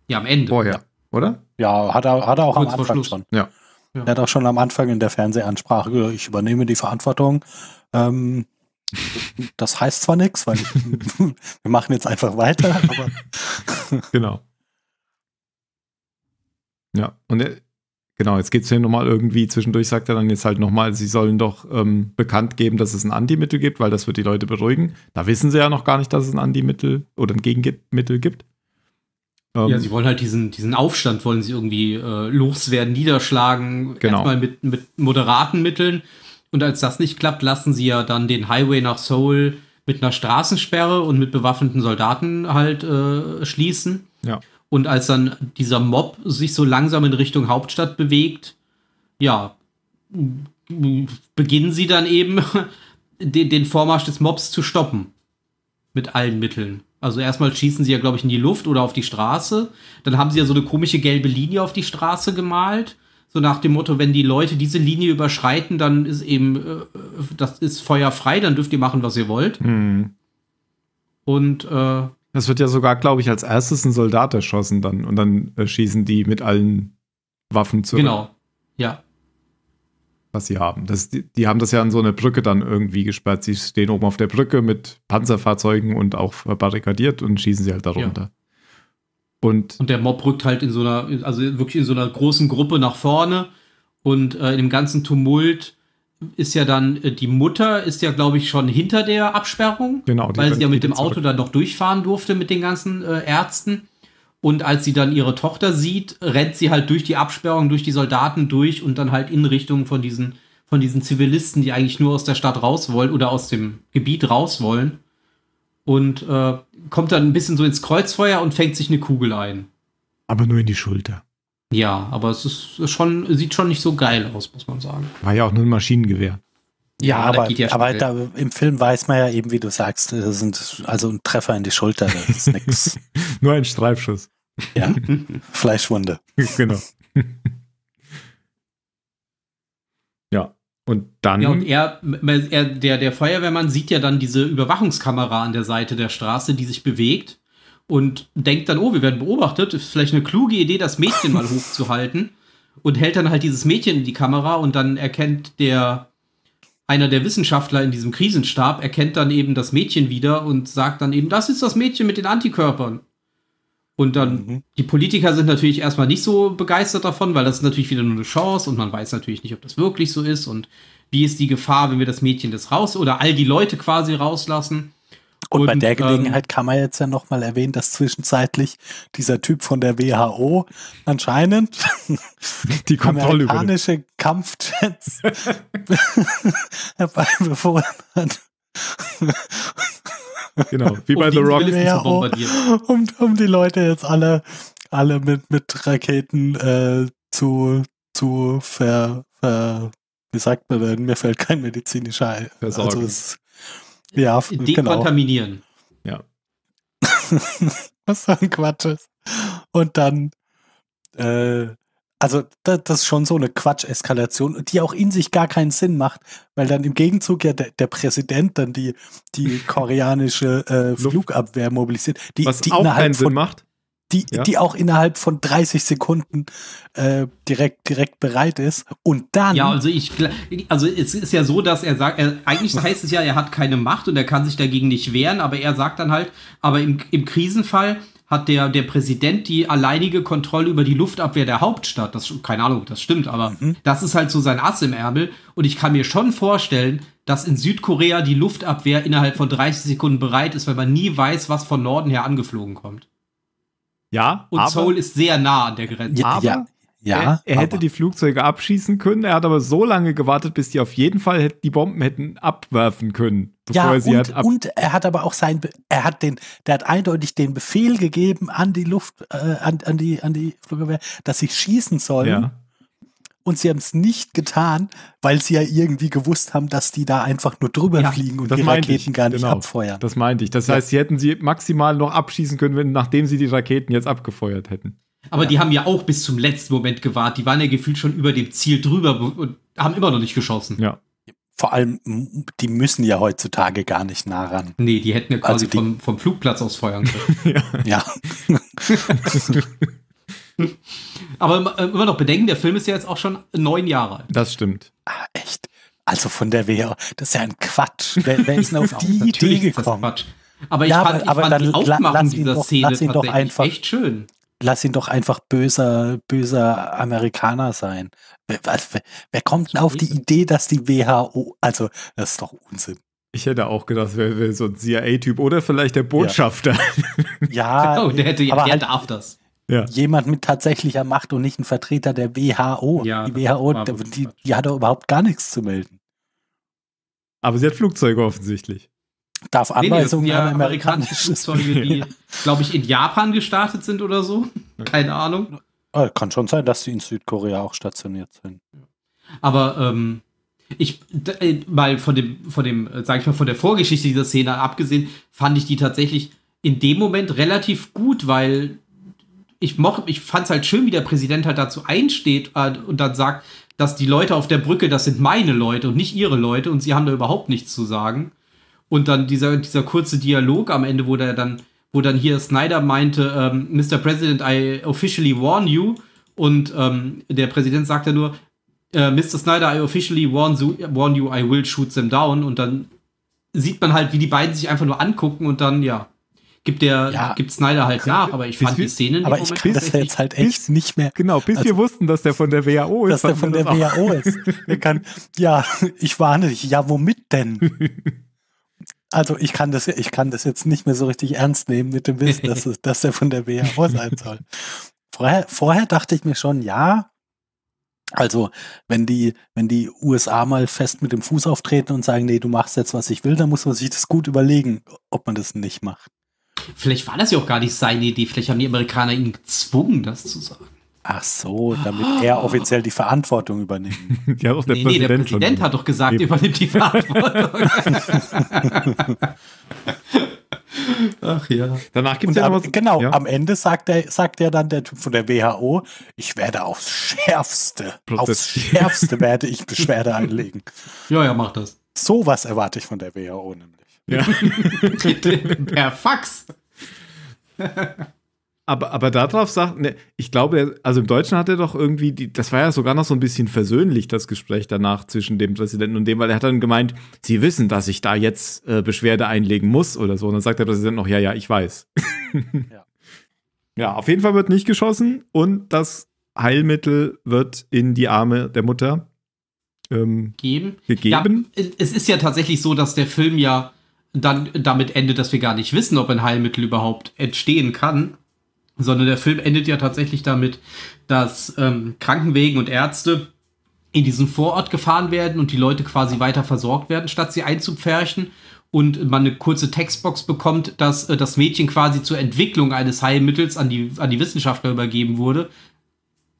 Ja, am Ende. Vorher, oder? Ja, hat er, hat er auch Kurz am Anfang schon. Ja. ja. Er hat auch schon am Anfang in der Fernsehansprache gesagt, ich übernehme die Verantwortung. Ähm, das heißt zwar nichts, weil ich, wir machen jetzt einfach weiter, aber. genau. Ja, und Genau, jetzt geht es hier nochmal irgendwie zwischendurch, sagt er dann jetzt halt nochmal, sie sollen doch ähm, bekannt geben, dass es ein Antimittel gibt, weil das wird die Leute beruhigen. Da wissen sie ja noch gar nicht, dass es ein Antimittel oder ein Gegenmittel gibt. Ähm, ja, sie wollen halt diesen, diesen Aufstand, wollen sie irgendwie äh, loswerden, niederschlagen, genau. erstmal mit, mit moderaten Mitteln. Und als das nicht klappt, lassen sie ja dann den Highway nach Seoul mit einer Straßensperre und mit bewaffneten Soldaten halt äh, schließen. Ja. Und als dann dieser Mob sich so langsam in Richtung Hauptstadt bewegt, ja, beginnen sie dann eben den, den Vormarsch des Mobs zu stoppen. Mit allen Mitteln. Also erstmal schießen sie ja, glaube ich, in die Luft oder auf die Straße. Dann haben sie ja so eine komische gelbe Linie auf die Straße gemalt. So nach dem Motto, wenn die Leute diese Linie überschreiten, dann ist eben, äh, das ist Feuer frei, dann dürft ihr machen, was ihr wollt. Mhm. Und äh, das wird ja sogar, glaube ich, als erstes ein Soldat erschossen dann. Und dann äh, schießen die mit allen Waffen zurück. Genau, ja. Was sie haben. Das, die, die, haben das ja an so eine Brücke dann irgendwie gesperrt. Sie stehen oben auf der Brücke mit Panzerfahrzeugen und auch verbarrikadiert und schießen sie halt darunter. Ja. Und, und der Mob rückt halt in so einer, also wirklich in so einer großen Gruppe nach vorne und äh, in dem ganzen Tumult ist ja dann, äh, die Mutter ist ja, glaube ich, schon hinter der Absperrung, genau, weil sie ja mit dem Auto dann noch durchfahren durfte mit den ganzen äh, Ärzten. Und als sie dann ihre Tochter sieht, rennt sie halt durch die Absperrung, durch die Soldaten durch und dann halt in Richtung von diesen, von diesen Zivilisten, die eigentlich nur aus der Stadt raus wollen oder aus dem Gebiet raus wollen. Und äh, kommt dann ein bisschen so ins Kreuzfeuer und fängt sich eine Kugel ein. Aber nur in die Schulter. Ja, aber es ist schon, sieht schon nicht so geil aus, muss man sagen. War ja auch nur ein Maschinengewehr. Ja, ja aber, ja aber da, im Film weiß man ja eben, wie du sagst, das äh, sind also ein Treffer in die Schulter, das ist nix. nur ein Streifschuss. Ja, Fleischwunde. Genau. ja, und dann. Ja, und er, er, der, der Feuerwehrmann sieht ja dann diese Überwachungskamera an der Seite der Straße, die sich bewegt und denkt dann, oh, wir werden beobachtet. Ist vielleicht eine kluge Idee, das Mädchen mal hochzuhalten. Und hält dann halt dieses Mädchen in die Kamera und dann erkennt der, einer der Wissenschaftler in diesem Krisenstab, erkennt dann eben das Mädchen wieder und sagt dann eben, das ist das Mädchen mit den Antikörpern. Und dann, mhm. die Politiker sind natürlich erstmal nicht so begeistert davon, weil das ist natürlich wieder nur eine Chance und man weiß natürlich nicht, ob das wirklich so ist und wie ist die Gefahr, wenn wir das Mädchen das raus oder all die Leute quasi rauslassen. Und, und bei der Gelegenheit ähm, kann man jetzt ja nochmal erwähnen, dass zwischenzeitlich dieser Typ von der WHO anscheinend die amerikanische Kampfjets herbeibefohlen hat. genau, wie bei um The Rock. WHO, um, um die Leute jetzt alle, alle mit, mit Raketen äh, zu, zu ver, ver, wie sagt man denn? Mir fällt kein medizinischer ein. Also Versorgen. Also es, ja, genau. dekontaminieren. Genau. Ja. Was so ein Quatsch ist. Und dann, äh, also das, das ist schon so eine Quatsch-Eskalation, die auch in sich gar keinen Sinn macht, weil dann im Gegenzug ja der, der Präsident dann die, die koreanische äh, Flugabwehr mobilisiert, die, Was die auch keinen Sinn macht die, ja? die auch innerhalb von 30 Sekunden äh, direkt, direkt bereit ist. Und dann. Ja, also ich also es ist ja so, dass er sagt, er, eigentlich heißt es ja, er hat keine Macht und er kann sich dagegen nicht wehren, aber er sagt dann halt, aber im, im Krisenfall hat der, der Präsident die alleinige Kontrolle über die Luftabwehr der Hauptstadt. Das, keine Ahnung, das stimmt, aber mhm. das ist halt so sein Ass im Ärmel. Und ich kann mir schon vorstellen, dass in Südkorea die Luftabwehr innerhalb von 30 Sekunden bereit ist, weil man nie weiß, was von Norden her angeflogen kommt. Ja. Und aber, Soul ist sehr nah an der Grenze. Ja, aber ja, ja, er, er hätte die Flugzeuge abschießen können. Er hat aber so lange gewartet, bis die auf jeden Fall die Bomben hätten abwerfen können, bevor ja, er sie und, hat und er hat aber auch sein, er hat den, der hat eindeutig den Befehl gegeben an die Luft, äh, an, an die, an die Flugabwehr, dass sie schießen sollen. Ja und sie haben es nicht getan, weil sie ja irgendwie gewusst haben, dass die da einfach nur drüber ja, fliegen und die Raketen ich, gar nicht genau, abfeuern. Das meinte ich. Das heißt, sie hätten sie maximal noch abschießen können, wenn, nachdem sie die Raketen jetzt abgefeuert hätten. Aber ja. die haben ja auch bis zum letzten Moment gewartet. Die waren ja gefühlt schon über dem Ziel drüber und haben immer noch nicht geschossen. Ja. Vor allem, die müssen ja heutzutage gar nicht nah ran. Nee, die hätten ja quasi also die, vom, vom Flugplatz aus feuern können. ja. ja. Aber immer noch bedenken, der Film ist ja jetzt auch schon neun Jahre alt. Das stimmt. Ah, echt? Also von der WHO, das ist ja ein Quatsch. Wer, wer ist denn auf die Idee gekommen? Aber ich ja, fand, ich aber fand die Aufmachung dieser doch, Szene tatsächlich einfach, echt schön. Lass ihn doch einfach böser, böser Amerikaner sein. Wer, wer, wer kommt denn auf die Idee, dass die WHO, also das ist doch Unsinn. Ich hätte auch gedacht, es wäre so ein CIA-Typ oder vielleicht der Botschafter. Ja, ja oh, genau, der, hätte, aber der halt, darf das. Ja. Jemand mit tatsächlicher Macht und nicht ein Vertreter der WHO. Ja, die WHO, die, die hat doch überhaupt gar nichts zu melden. Aber sie hat Flugzeuge offensichtlich. Darf Anweisungen nee, nee, ja an amerikanisches Flugzeuge, die, glaube ich, in Japan gestartet sind oder so. Keine Ahnung. kann schon sein, dass sie in Südkorea auch stationiert sind. Aber ähm, ich äh, mal von dem, von dem, äh, sag ich mal, von der Vorgeschichte dieser Szene abgesehen, fand ich die tatsächlich in dem Moment relativ gut, weil ich, moch, ich fand es halt schön, wie der Präsident halt dazu einsteht äh, und dann sagt, dass die Leute auf der Brücke, das sind meine Leute und nicht ihre Leute und sie haben da überhaupt nichts zu sagen. Und dann dieser, dieser kurze Dialog am Ende, wo der dann, wo dann hier Snyder meinte, ähm, Mr. President, I officially warn you. Und ähm, der Präsident sagt ja nur, äh, Mr. Snyder, I officially warn, warn you, I will shoot them down. Und dann sieht man halt, wie die beiden sich einfach nur angucken und dann, ja, gibt der, ja. gibt Snyder halt also, nach, äh, aber ich bis fand wir, die Szenen. Aber ich bis, das jetzt halt echt bis, nicht mehr. Genau, bis also, wir wussten, dass der von der WHO ist. Dass der von der WHO ist. Wir kann, ja, ich warne dich. Ja, womit denn? Also ich kann das, ich kann das jetzt nicht mehr so richtig ernst nehmen mit dem Wissen, dass, es, dass er von der WHO sein soll. Vorher, vorher dachte ich mir schon, ja, also, wenn die, wenn die USA mal fest mit dem Fuß auftreten und sagen, nee, du machst jetzt, was ich will, dann muss man sich das gut überlegen, ob man das nicht macht. Vielleicht war das ja auch gar nicht seine Idee. Vielleicht haben die Amerikaner ihn gezwungen, das zu sagen. Ach so, damit oh. er offiziell die Verantwortung übernimmt. ja, auch der, nee, Präsident, nee, der Präsident hat doch gesagt, Eben. übernimmt die Verantwortung. Ach ja. Danach gibt es ja Genau, ja? am Ende sagt er, sagt er dann der Typ von der WHO, ich werde aufs Schärfste, aufs Schärfste werde ich Beschwerde einlegen. Ja, ja, mach das. So was erwarte ich von der WHO nämlich. Ja. per Fax. aber, aber darauf sagt, ne, ich glaube, also im Deutschen hat er doch irgendwie, die, das war ja sogar noch so ein bisschen versöhnlich, das Gespräch danach zwischen dem Präsidenten und dem, weil er hat dann gemeint, Sie wissen, dass ich da jetzt äh, Beschwerde einlegen muss oder so. Und dann sagt der Präsident noch, ja, ja, ich weiß. ja. ja, auf jeden Fall wird nicht geschossen und das Heilmittel wird in die Arme der Mutter ähm, gegeben. Ja, es ist ja tatsächlich so, dass der Film ja dann damit endet, dass wir gar nicht wissen, ob ein Heilmittel überhaupt entstehen kann. Sondern der Film endet ja tatsächlich damit, dass ähm, Krankenwegen und Ärzte in diesen Vorort gefahren werden und die Leute quasi weiter versorgt werden, statt sie einzupferchen. Und man eine kurze Textbox bekommt, dass äh, das Mädchen quasi zur Entwicklung eines Heilmittels an die, an die Wissenschaftler übergeben wurde.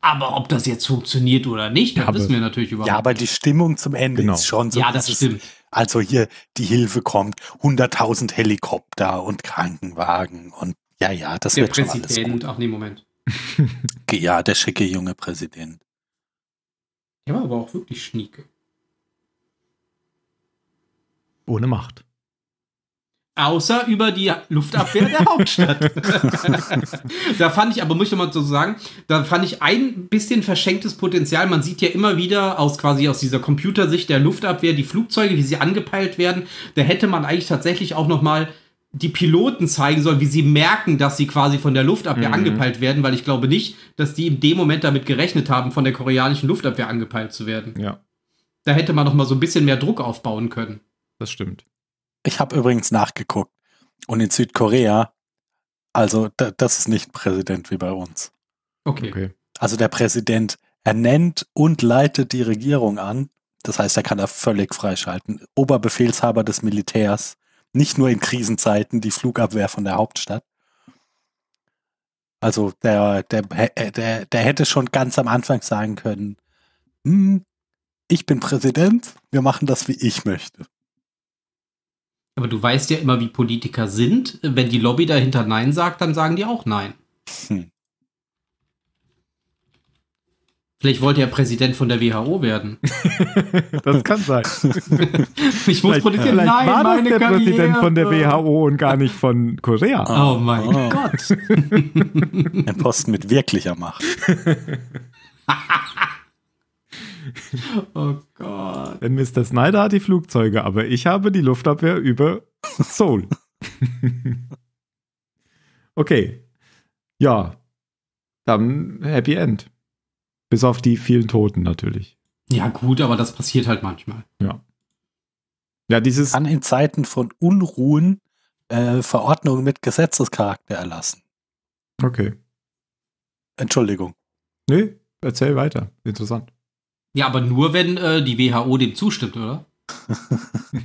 Aber ob das jetzt funktioniert oder nicht, ja, das wissen wir natürlich überhaupt. nicht. Ja, aber die Stimmung zum Ende genau. ist schon so. Ja, das stimmt. Ist, also hier die Hilfe kommt, 100.000 Helikopter und Krankenwagen und ja, ja, das der wird Präsident schon alles gut. Ach nee, Moment. ja, der schicke junge Präsident. Der war aber auch wirklich schnieke. Ohne Macht. Außer über die Luftabwehr der Hauptstadt. da fand ich, aber muss ich nochmal so sagen, da fand ich ein bisschen verschenktes Potenzial. Man sieht ja immer wieder aus quasi aus dieser Computersicht der Luftabwehr die Flugzeuge, wie sie angepeilt werden. Da hätte man eigentlich tatsächlich auch nochmal die Piloten zeigen sollen, wie sie merken, dass sie quasi von der Luftabwehr mhm. angepeilt werden, weil ich glaube nicht, dass die in dem Moment damit gerechnet haben, von der koreanischen Luftabwehr angepeilt zu werden. Ja. Da hätte man nochmal so ein bisschen mehr Druck aufbauen können. Das stimmt. Ich habe übrigens nachgeguckt. Und in Südkorea, also da, das ist nicht ein Präsident wie bei uns. Okay. okay. Also der Präsident ernennt und leitet die Regierung an. Das heißt, er kann da völlig freischalten. Oberbefehlshaber des Militärs, nicht nur in Krisenzeiten, die Flugabwehr von der Hauptstadt. Also der, der, äh, äh, der, der hätte schon ganz am Anfang sagen können, hm, ich bin Präsident, wir machen das, wie ich möchte. Aber du weißt ja immer, wie Politiker sind. Wenn die Lobby dahinter Nein sagt, dann sagen die auch Nein. Hm. Vielleicht wollte er Präsident von der WHO werden. das kann sein. ich muss Politiker Nein, war meine das der Karriere. Präsident von der WHO und gar nicht von Korea. Oh, oh mein oh. Gott. Ein Posten mit wirklicher Macht. Oh Gott. Denn Mr. Snyder hat die Flugzeuge, aber ich habe die Luftabwehr über Seoul. okay. Ja. Dann Happy End. Bis auf die vielen Toten natürlich. Ja, gut, aber das passiert halt manchmal. Ja. Ja, dieses. Kann in Zeiten von Unruhen äh, Verordnungen mit Gesetzescharakter erlassen. Okay. Entschuldigung. Nee, erzähl weiter. Interessant. Ja, aber nur, wenn äh, die WHO dem zustimmt, oder?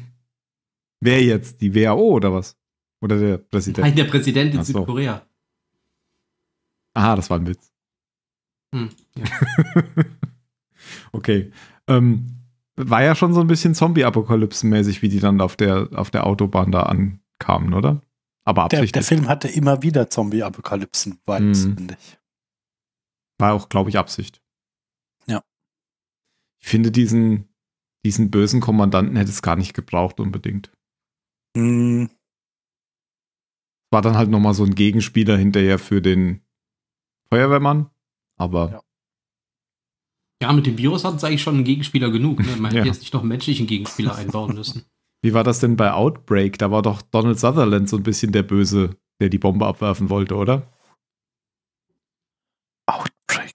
Wer jetzt? Die WHO oder was? Oder der Präsident? Nein, der Präsident in Ach Südkorea. So. Aha, das war ein Witz. Hm, ja. okay. Ähm, war ja schon so ein bisschen Zombie-Apokalypsen-mäßig, wie die dann auf der, auf der Autobahn da ankamen, oder? Aber absichtlich. Der, der Film hatte immer wieder Zombie-Apokalypsen-Vibes, hm. finde ich. War auch, glaube ich, Absicht ich finde diesen, diesen bösen Kommandanten hätte es gar nicht gebraucht unbedingt. Mhm. War dann halt nochmal so ein Gegenspieler hinterher für den Feuerwehrmann, aber. Ja. Ja, mit dem Virus hat es eigentlich schon einen Gegenspieler genug. Ne? Man hätte ja. jetzt nicht noch einen menschlichen Gegenspieler einbauen müssen. Wie war das denn bei Outbreak? Da war doch Donald Sutherland so ein bisschen der Böse, der die Bombe abwerfen wollte, oder?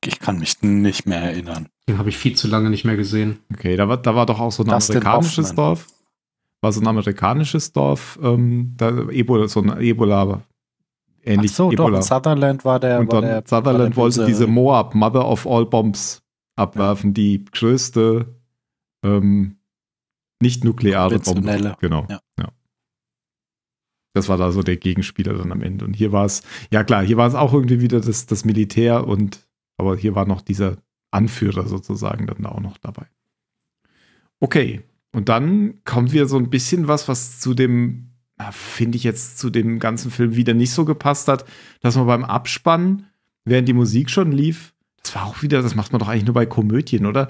ich kann mich nicht mehr erinnern. Den habe ich viel zu lange nicht mehr gesehen. Okay, da war, da war doch auch so ein Dustin amerikanisches Dorf. War so ein amerikanisches Dorf, ähm, da Ebola, so ein Ebola. Ähnlich Ach so, Ebola. Doch, Sutherland war der. Und dann der, Sutherland der wollte Böse. diese Moab, Mother of All Bombs, abwerfen, ja. die größte ähm, nicht nukleare Bombe. Genau. Ja. ja. Das war da so der Gegenspieler dann am Ende. Und hier war es, ja klar, hier war es auch irgendwie wieder das, das Militär und aber hier war noch dieser Anführer sozusagen dann auch noch dabei. Okay, und dann kommt wieder so ein bisschen was, was zu dem, finde ich jetzt zu dem ganzen Film wieder nicht so gepasst hat, dass man beim Abspann, während die Musik schon lief, das war auch wieder, das macht man doch eigentlich nur bei Komödien, oder?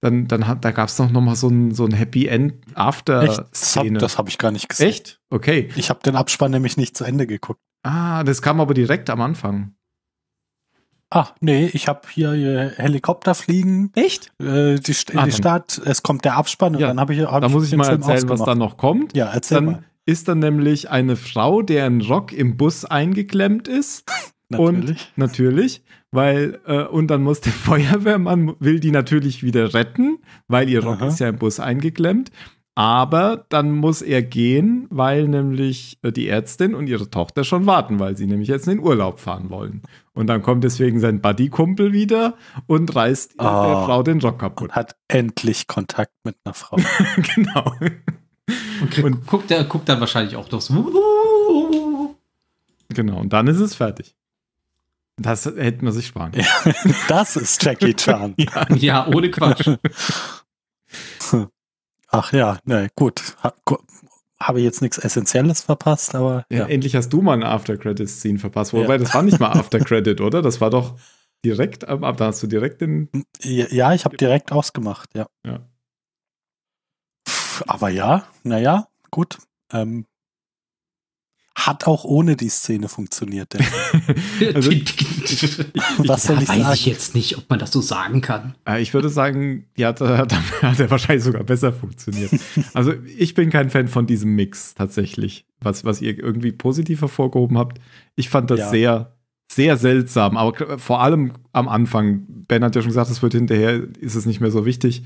Dann, dann hat, da gab es noch, noch mal so ein, so ein Happy End After Szene. Echt? Das habe hab ich gar nicht gesehen. Echt? Okay. Ich habe den Abspann nämlich nicht zu Ende geguckt. Ah, das kam aber direkt am Anfang. Ach, nee, ich habe hier äh, Helikopter fliegen. Echt? Äh, die, in ah, die Stadt, es kommt der Abspann ja, und dann habe ich. Hab da ich muss ich mal erzählen, was da noch kommt. Ja, erzähl dann mal. Ist dann nämlich eine Frau, deren Rock im Bus eingeklemmt ist. natürlich. Und natürlich, weil, äh, und dann muss der Feuerwehrmann, will die natürlich wieder retten, weil ihr Rock Aha. ist ja im Bus eingeklemmt. Aber dann muss er gehen, weil nämlich äh, die Ärztin und ihre Tochter schon warten, weil sie nämlich jetzt in den Urlaub fahren wollen. Und dann kommt deswegen sein Buddy-Kumpel wieder und reißt oh, der ah. Frau den Rock kaputt. hat endlich Kontakt mit einer Frau. genau. Und, krieg, und guckt, der, guckt dann wahrscheinlich auch doch so. Genau, und dann ist es fertig. Das hätte man sich sparen können. das ist Jackie Chan. ja. ja, ohne Quatsch. Ach ja, ne, gut. Ha, gu habe jetzt nichts Essentielles verpasst, aber. Ja, ja. Endlich hast du mal eine After-Credit-Scene verpasst. Wobei, ja. das war nicht mal After-Credit, oder? Das war doch direkt am Ab. Da hast du direkt den. Ja, ich habe direkt ausgemacht, ja. ja. Aber ja, naja, gut. Ähm, hat auch ohne die Szene funktioniert. also, was soll ich ja, sagen? Weiß ich jetzt nicht, ob man das so sagen kann. Äh, ich würde sagen, ja, da äh, hat, hat er wahrscheinlich sogar besser funktioniert. also ich bin kein Fan von diesem Mix tatsächlich, was, was ihr irgendwie positiv hervorgehoben habt. Ich fand das ja. sehr sehr seltsam, aber vor allem am Anfang. Ben hat ja schon gesagt, es wird hinterher, ist es nicht mehr so wichtig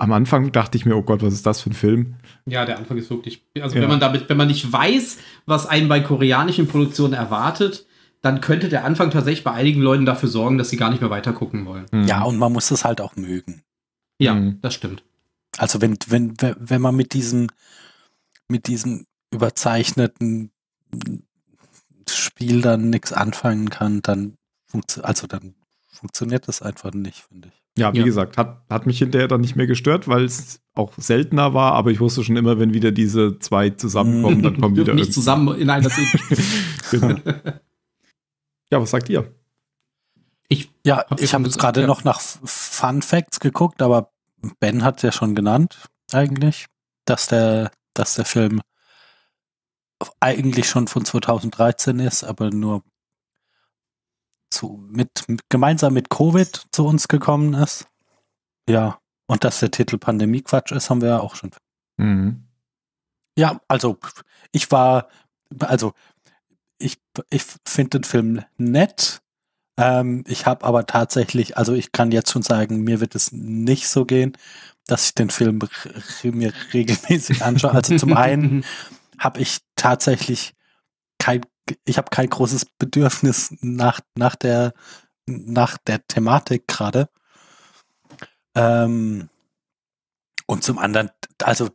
am Anfang dachte ich mir, oh Gott, was ist das für ein Film? Ja, der Anfang ist wirklich. Also ja. wenn man damit, wenn man nicht weiß, was einen bei koreanischen Produktionen erwartet, dann könnte der Anfang tatsächlich bei einigen Leuten dafür sorgen, dass sie gar nicht mehr weitergucken wollen. Mhm. Ja, und man muss das halt auch mögen. Ja, mhm. das stimmt. Also wenn, wenn, wenn man mit diesem, mit diesem überzeichneten Spiel dann nichts anfangen kann, dann, also dann funktioniert das einfach nicht, finde ich. Ja, wie ja. gesagt, hat, hat mich hinterher dann nicht mehr gestört, weil es auch seltener war, aber ich wusste schon immer, wenn wieder diese zwei zusammenkommen, dann kommen wieder. Nicht zusammen in einer genau. Ja, was sagt ihr? Ich, ja, hab ich habe jetzt gerade ja. noch nach Fun Facts geguckt, aber Ben hat es ja schon genannt, eigentlich, dass der, dass der Film eigentlich schon von 2013 ist, aber nur zu, mit, gemeinsam mit Covid zu uns gekommen ist. Ja, und dass der Titel Pandemie-Quatsch ist, haben wir ja auch schon. Mhm. Ja, also ich war, also ich, ich finde den Film nett. Ähm, ich habe aber tatsächlich, also ich kann jetzt schon sagen, mir wird es nicht so gehen, dass ich den Film mir regelmäßig anschaue. Also zum einen habe ich tatsächlich kein ich habe kein großes Bedürfnis nach, nach, der, nach der Thematik gerade. Ähm, und zum anderen, also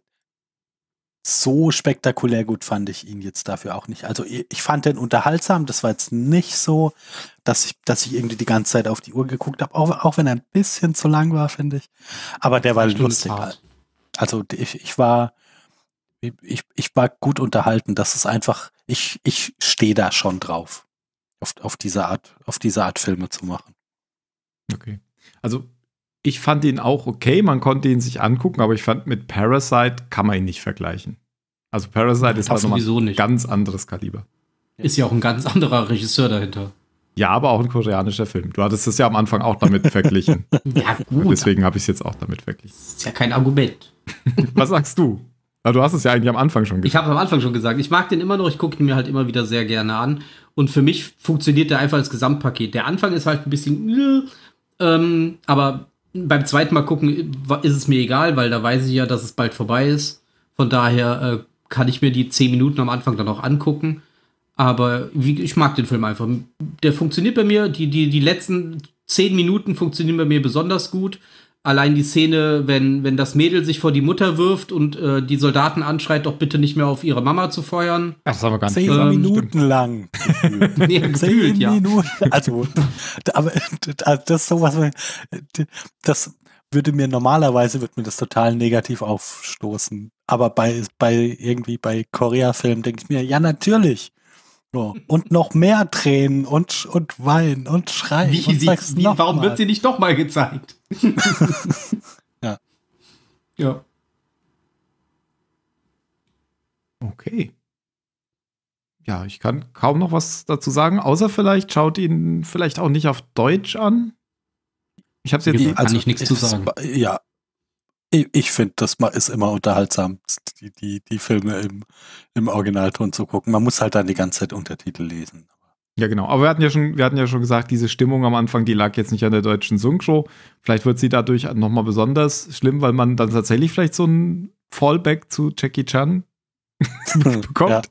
so spektakulär gut fand ich ihn jetzt dafür auch nicht. Also ich fand den unterhaltsam. Das war jetzt nicht so, dass ich, dass ich irgendwie die ganze Zeit auf die Uhr geguckt habe, auch, auch wenn er ein bisschen zu lang war, finde ich. Aber der war lustig. Also ich, ich war, ich, ich mag gut unterhalten. Das ist einfach, ich, ich stehe da schon drauf. Auf, auf diese Art, auf diese Art Filme zu machen. Okay. Also ich fand ihn auch okay, man konnte ihn sich angucken, aber ich fand mit Parasite kann man ihn nicht vergleichen. Also Parasite ist halt ein ganz anderes Kaliber. Ist ja auch ein ganz anderer Regisseur dahinter. Ja, aber auch ein koreanischer Film. Du hattest es ja am Anfang auch damit verglichen. ja, gut. Deswegen habe ich es jetzt auch damit verglichen. Das ist ja kein Argument. Was sagst du? Aber du hast es ja eigentlich am Anfang schon gesagt. Ich habe am Anfang schon gesagt. Ich mag den immer noch, ich gucke ihn mir halt immer wieder sehr gerne an. Und für mich funktioniert der einfach als Gesamtpaket. Der Anfang ist halt ein bisschen, ähm, aber beim zweiten Mal gucken ist es mir egal, weil da weiß ich ja, dass es bald vorbei ist. Von daher äh, kann ich mir die zehn Minuten am Anfang dann auch angucken. Aber wie, ich mag den Film einfach. Der funktioniert bei mir. Die, die, die letzten zehn Minuten funktionieren bei mir besonders gut allein die Szene, wenn, wenn das Mädel sich vor die Mutter wirft und äh, die Soldaten anschreit, doch bitte nicht mehr auf ihre Mama zu feuern. das haben wir gar nicht. Zehn ähm, Minuten lang. nee, gefühlt, Zehn ja. Minuten. Also, aber das ist sowas, das würde mir normalerweise, würde mir das total negativ aufstoßen. Aber bei, bei irgendwie bei Korea-Filmen denke ich mir, ja, natürlich. Und noch mehr Tränen und, und Weinen und Schreien. Wie, und wie, wie, warum mal. wird sie nicht nochmal gezeigt? ja. Ja. Okay. Ja, ich kann kaum noch was dazu sagen, außer vielleicht schaut ihn vielleicht auch nicht auf Deutsch an. Ich habe jetzt. Genau, kann also, ich nichts zu sagen. Ja, ich, ich finde, das ist immer unterhaltsam, die, die, die Filme im, im Originalton zu gucken. Man muss halt dann die ganze Zeit Untertitel lesen. Ja, genau. Aber wir hatten ja schon, wir hatten ja schon gesagt, diese Stimmung am Anfang, die lag jetzt nicht an der deutschen Synchro. Vielleicht wird sie dadurch nochmal besonders schlimm, weil man dann tatsächlich vielleicht so ein Fallback zu Jackie Chan hm, bekommt. Ja.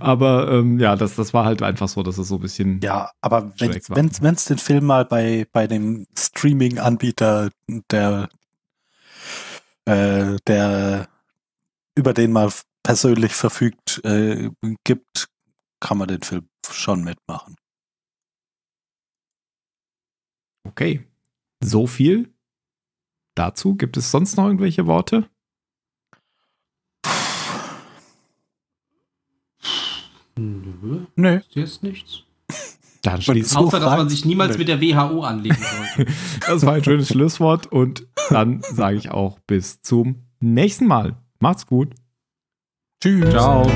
Aber ähm, ja, das, das war halt einfach so, dass es so ein bisschen. Ja, aber wenn es den Film mal bei, bei dem Streaming-Anbieter der äh, der über den man persönlich verfügt, äh, gibt, kann man den Film schon mitmachen. Okay. So viel dazu. Gibt es sonst noch irgendwelche Worte? Nö. Nö. Ist jetzt nichts. Dann schließt Außer, dass man sich niemals Nö. mit der WHO anlegen sollte. das war ein schönes Schlusswort und dann sage ich auch bis zum nächsten Mal. Macht's gut. Tschüss. Ciao.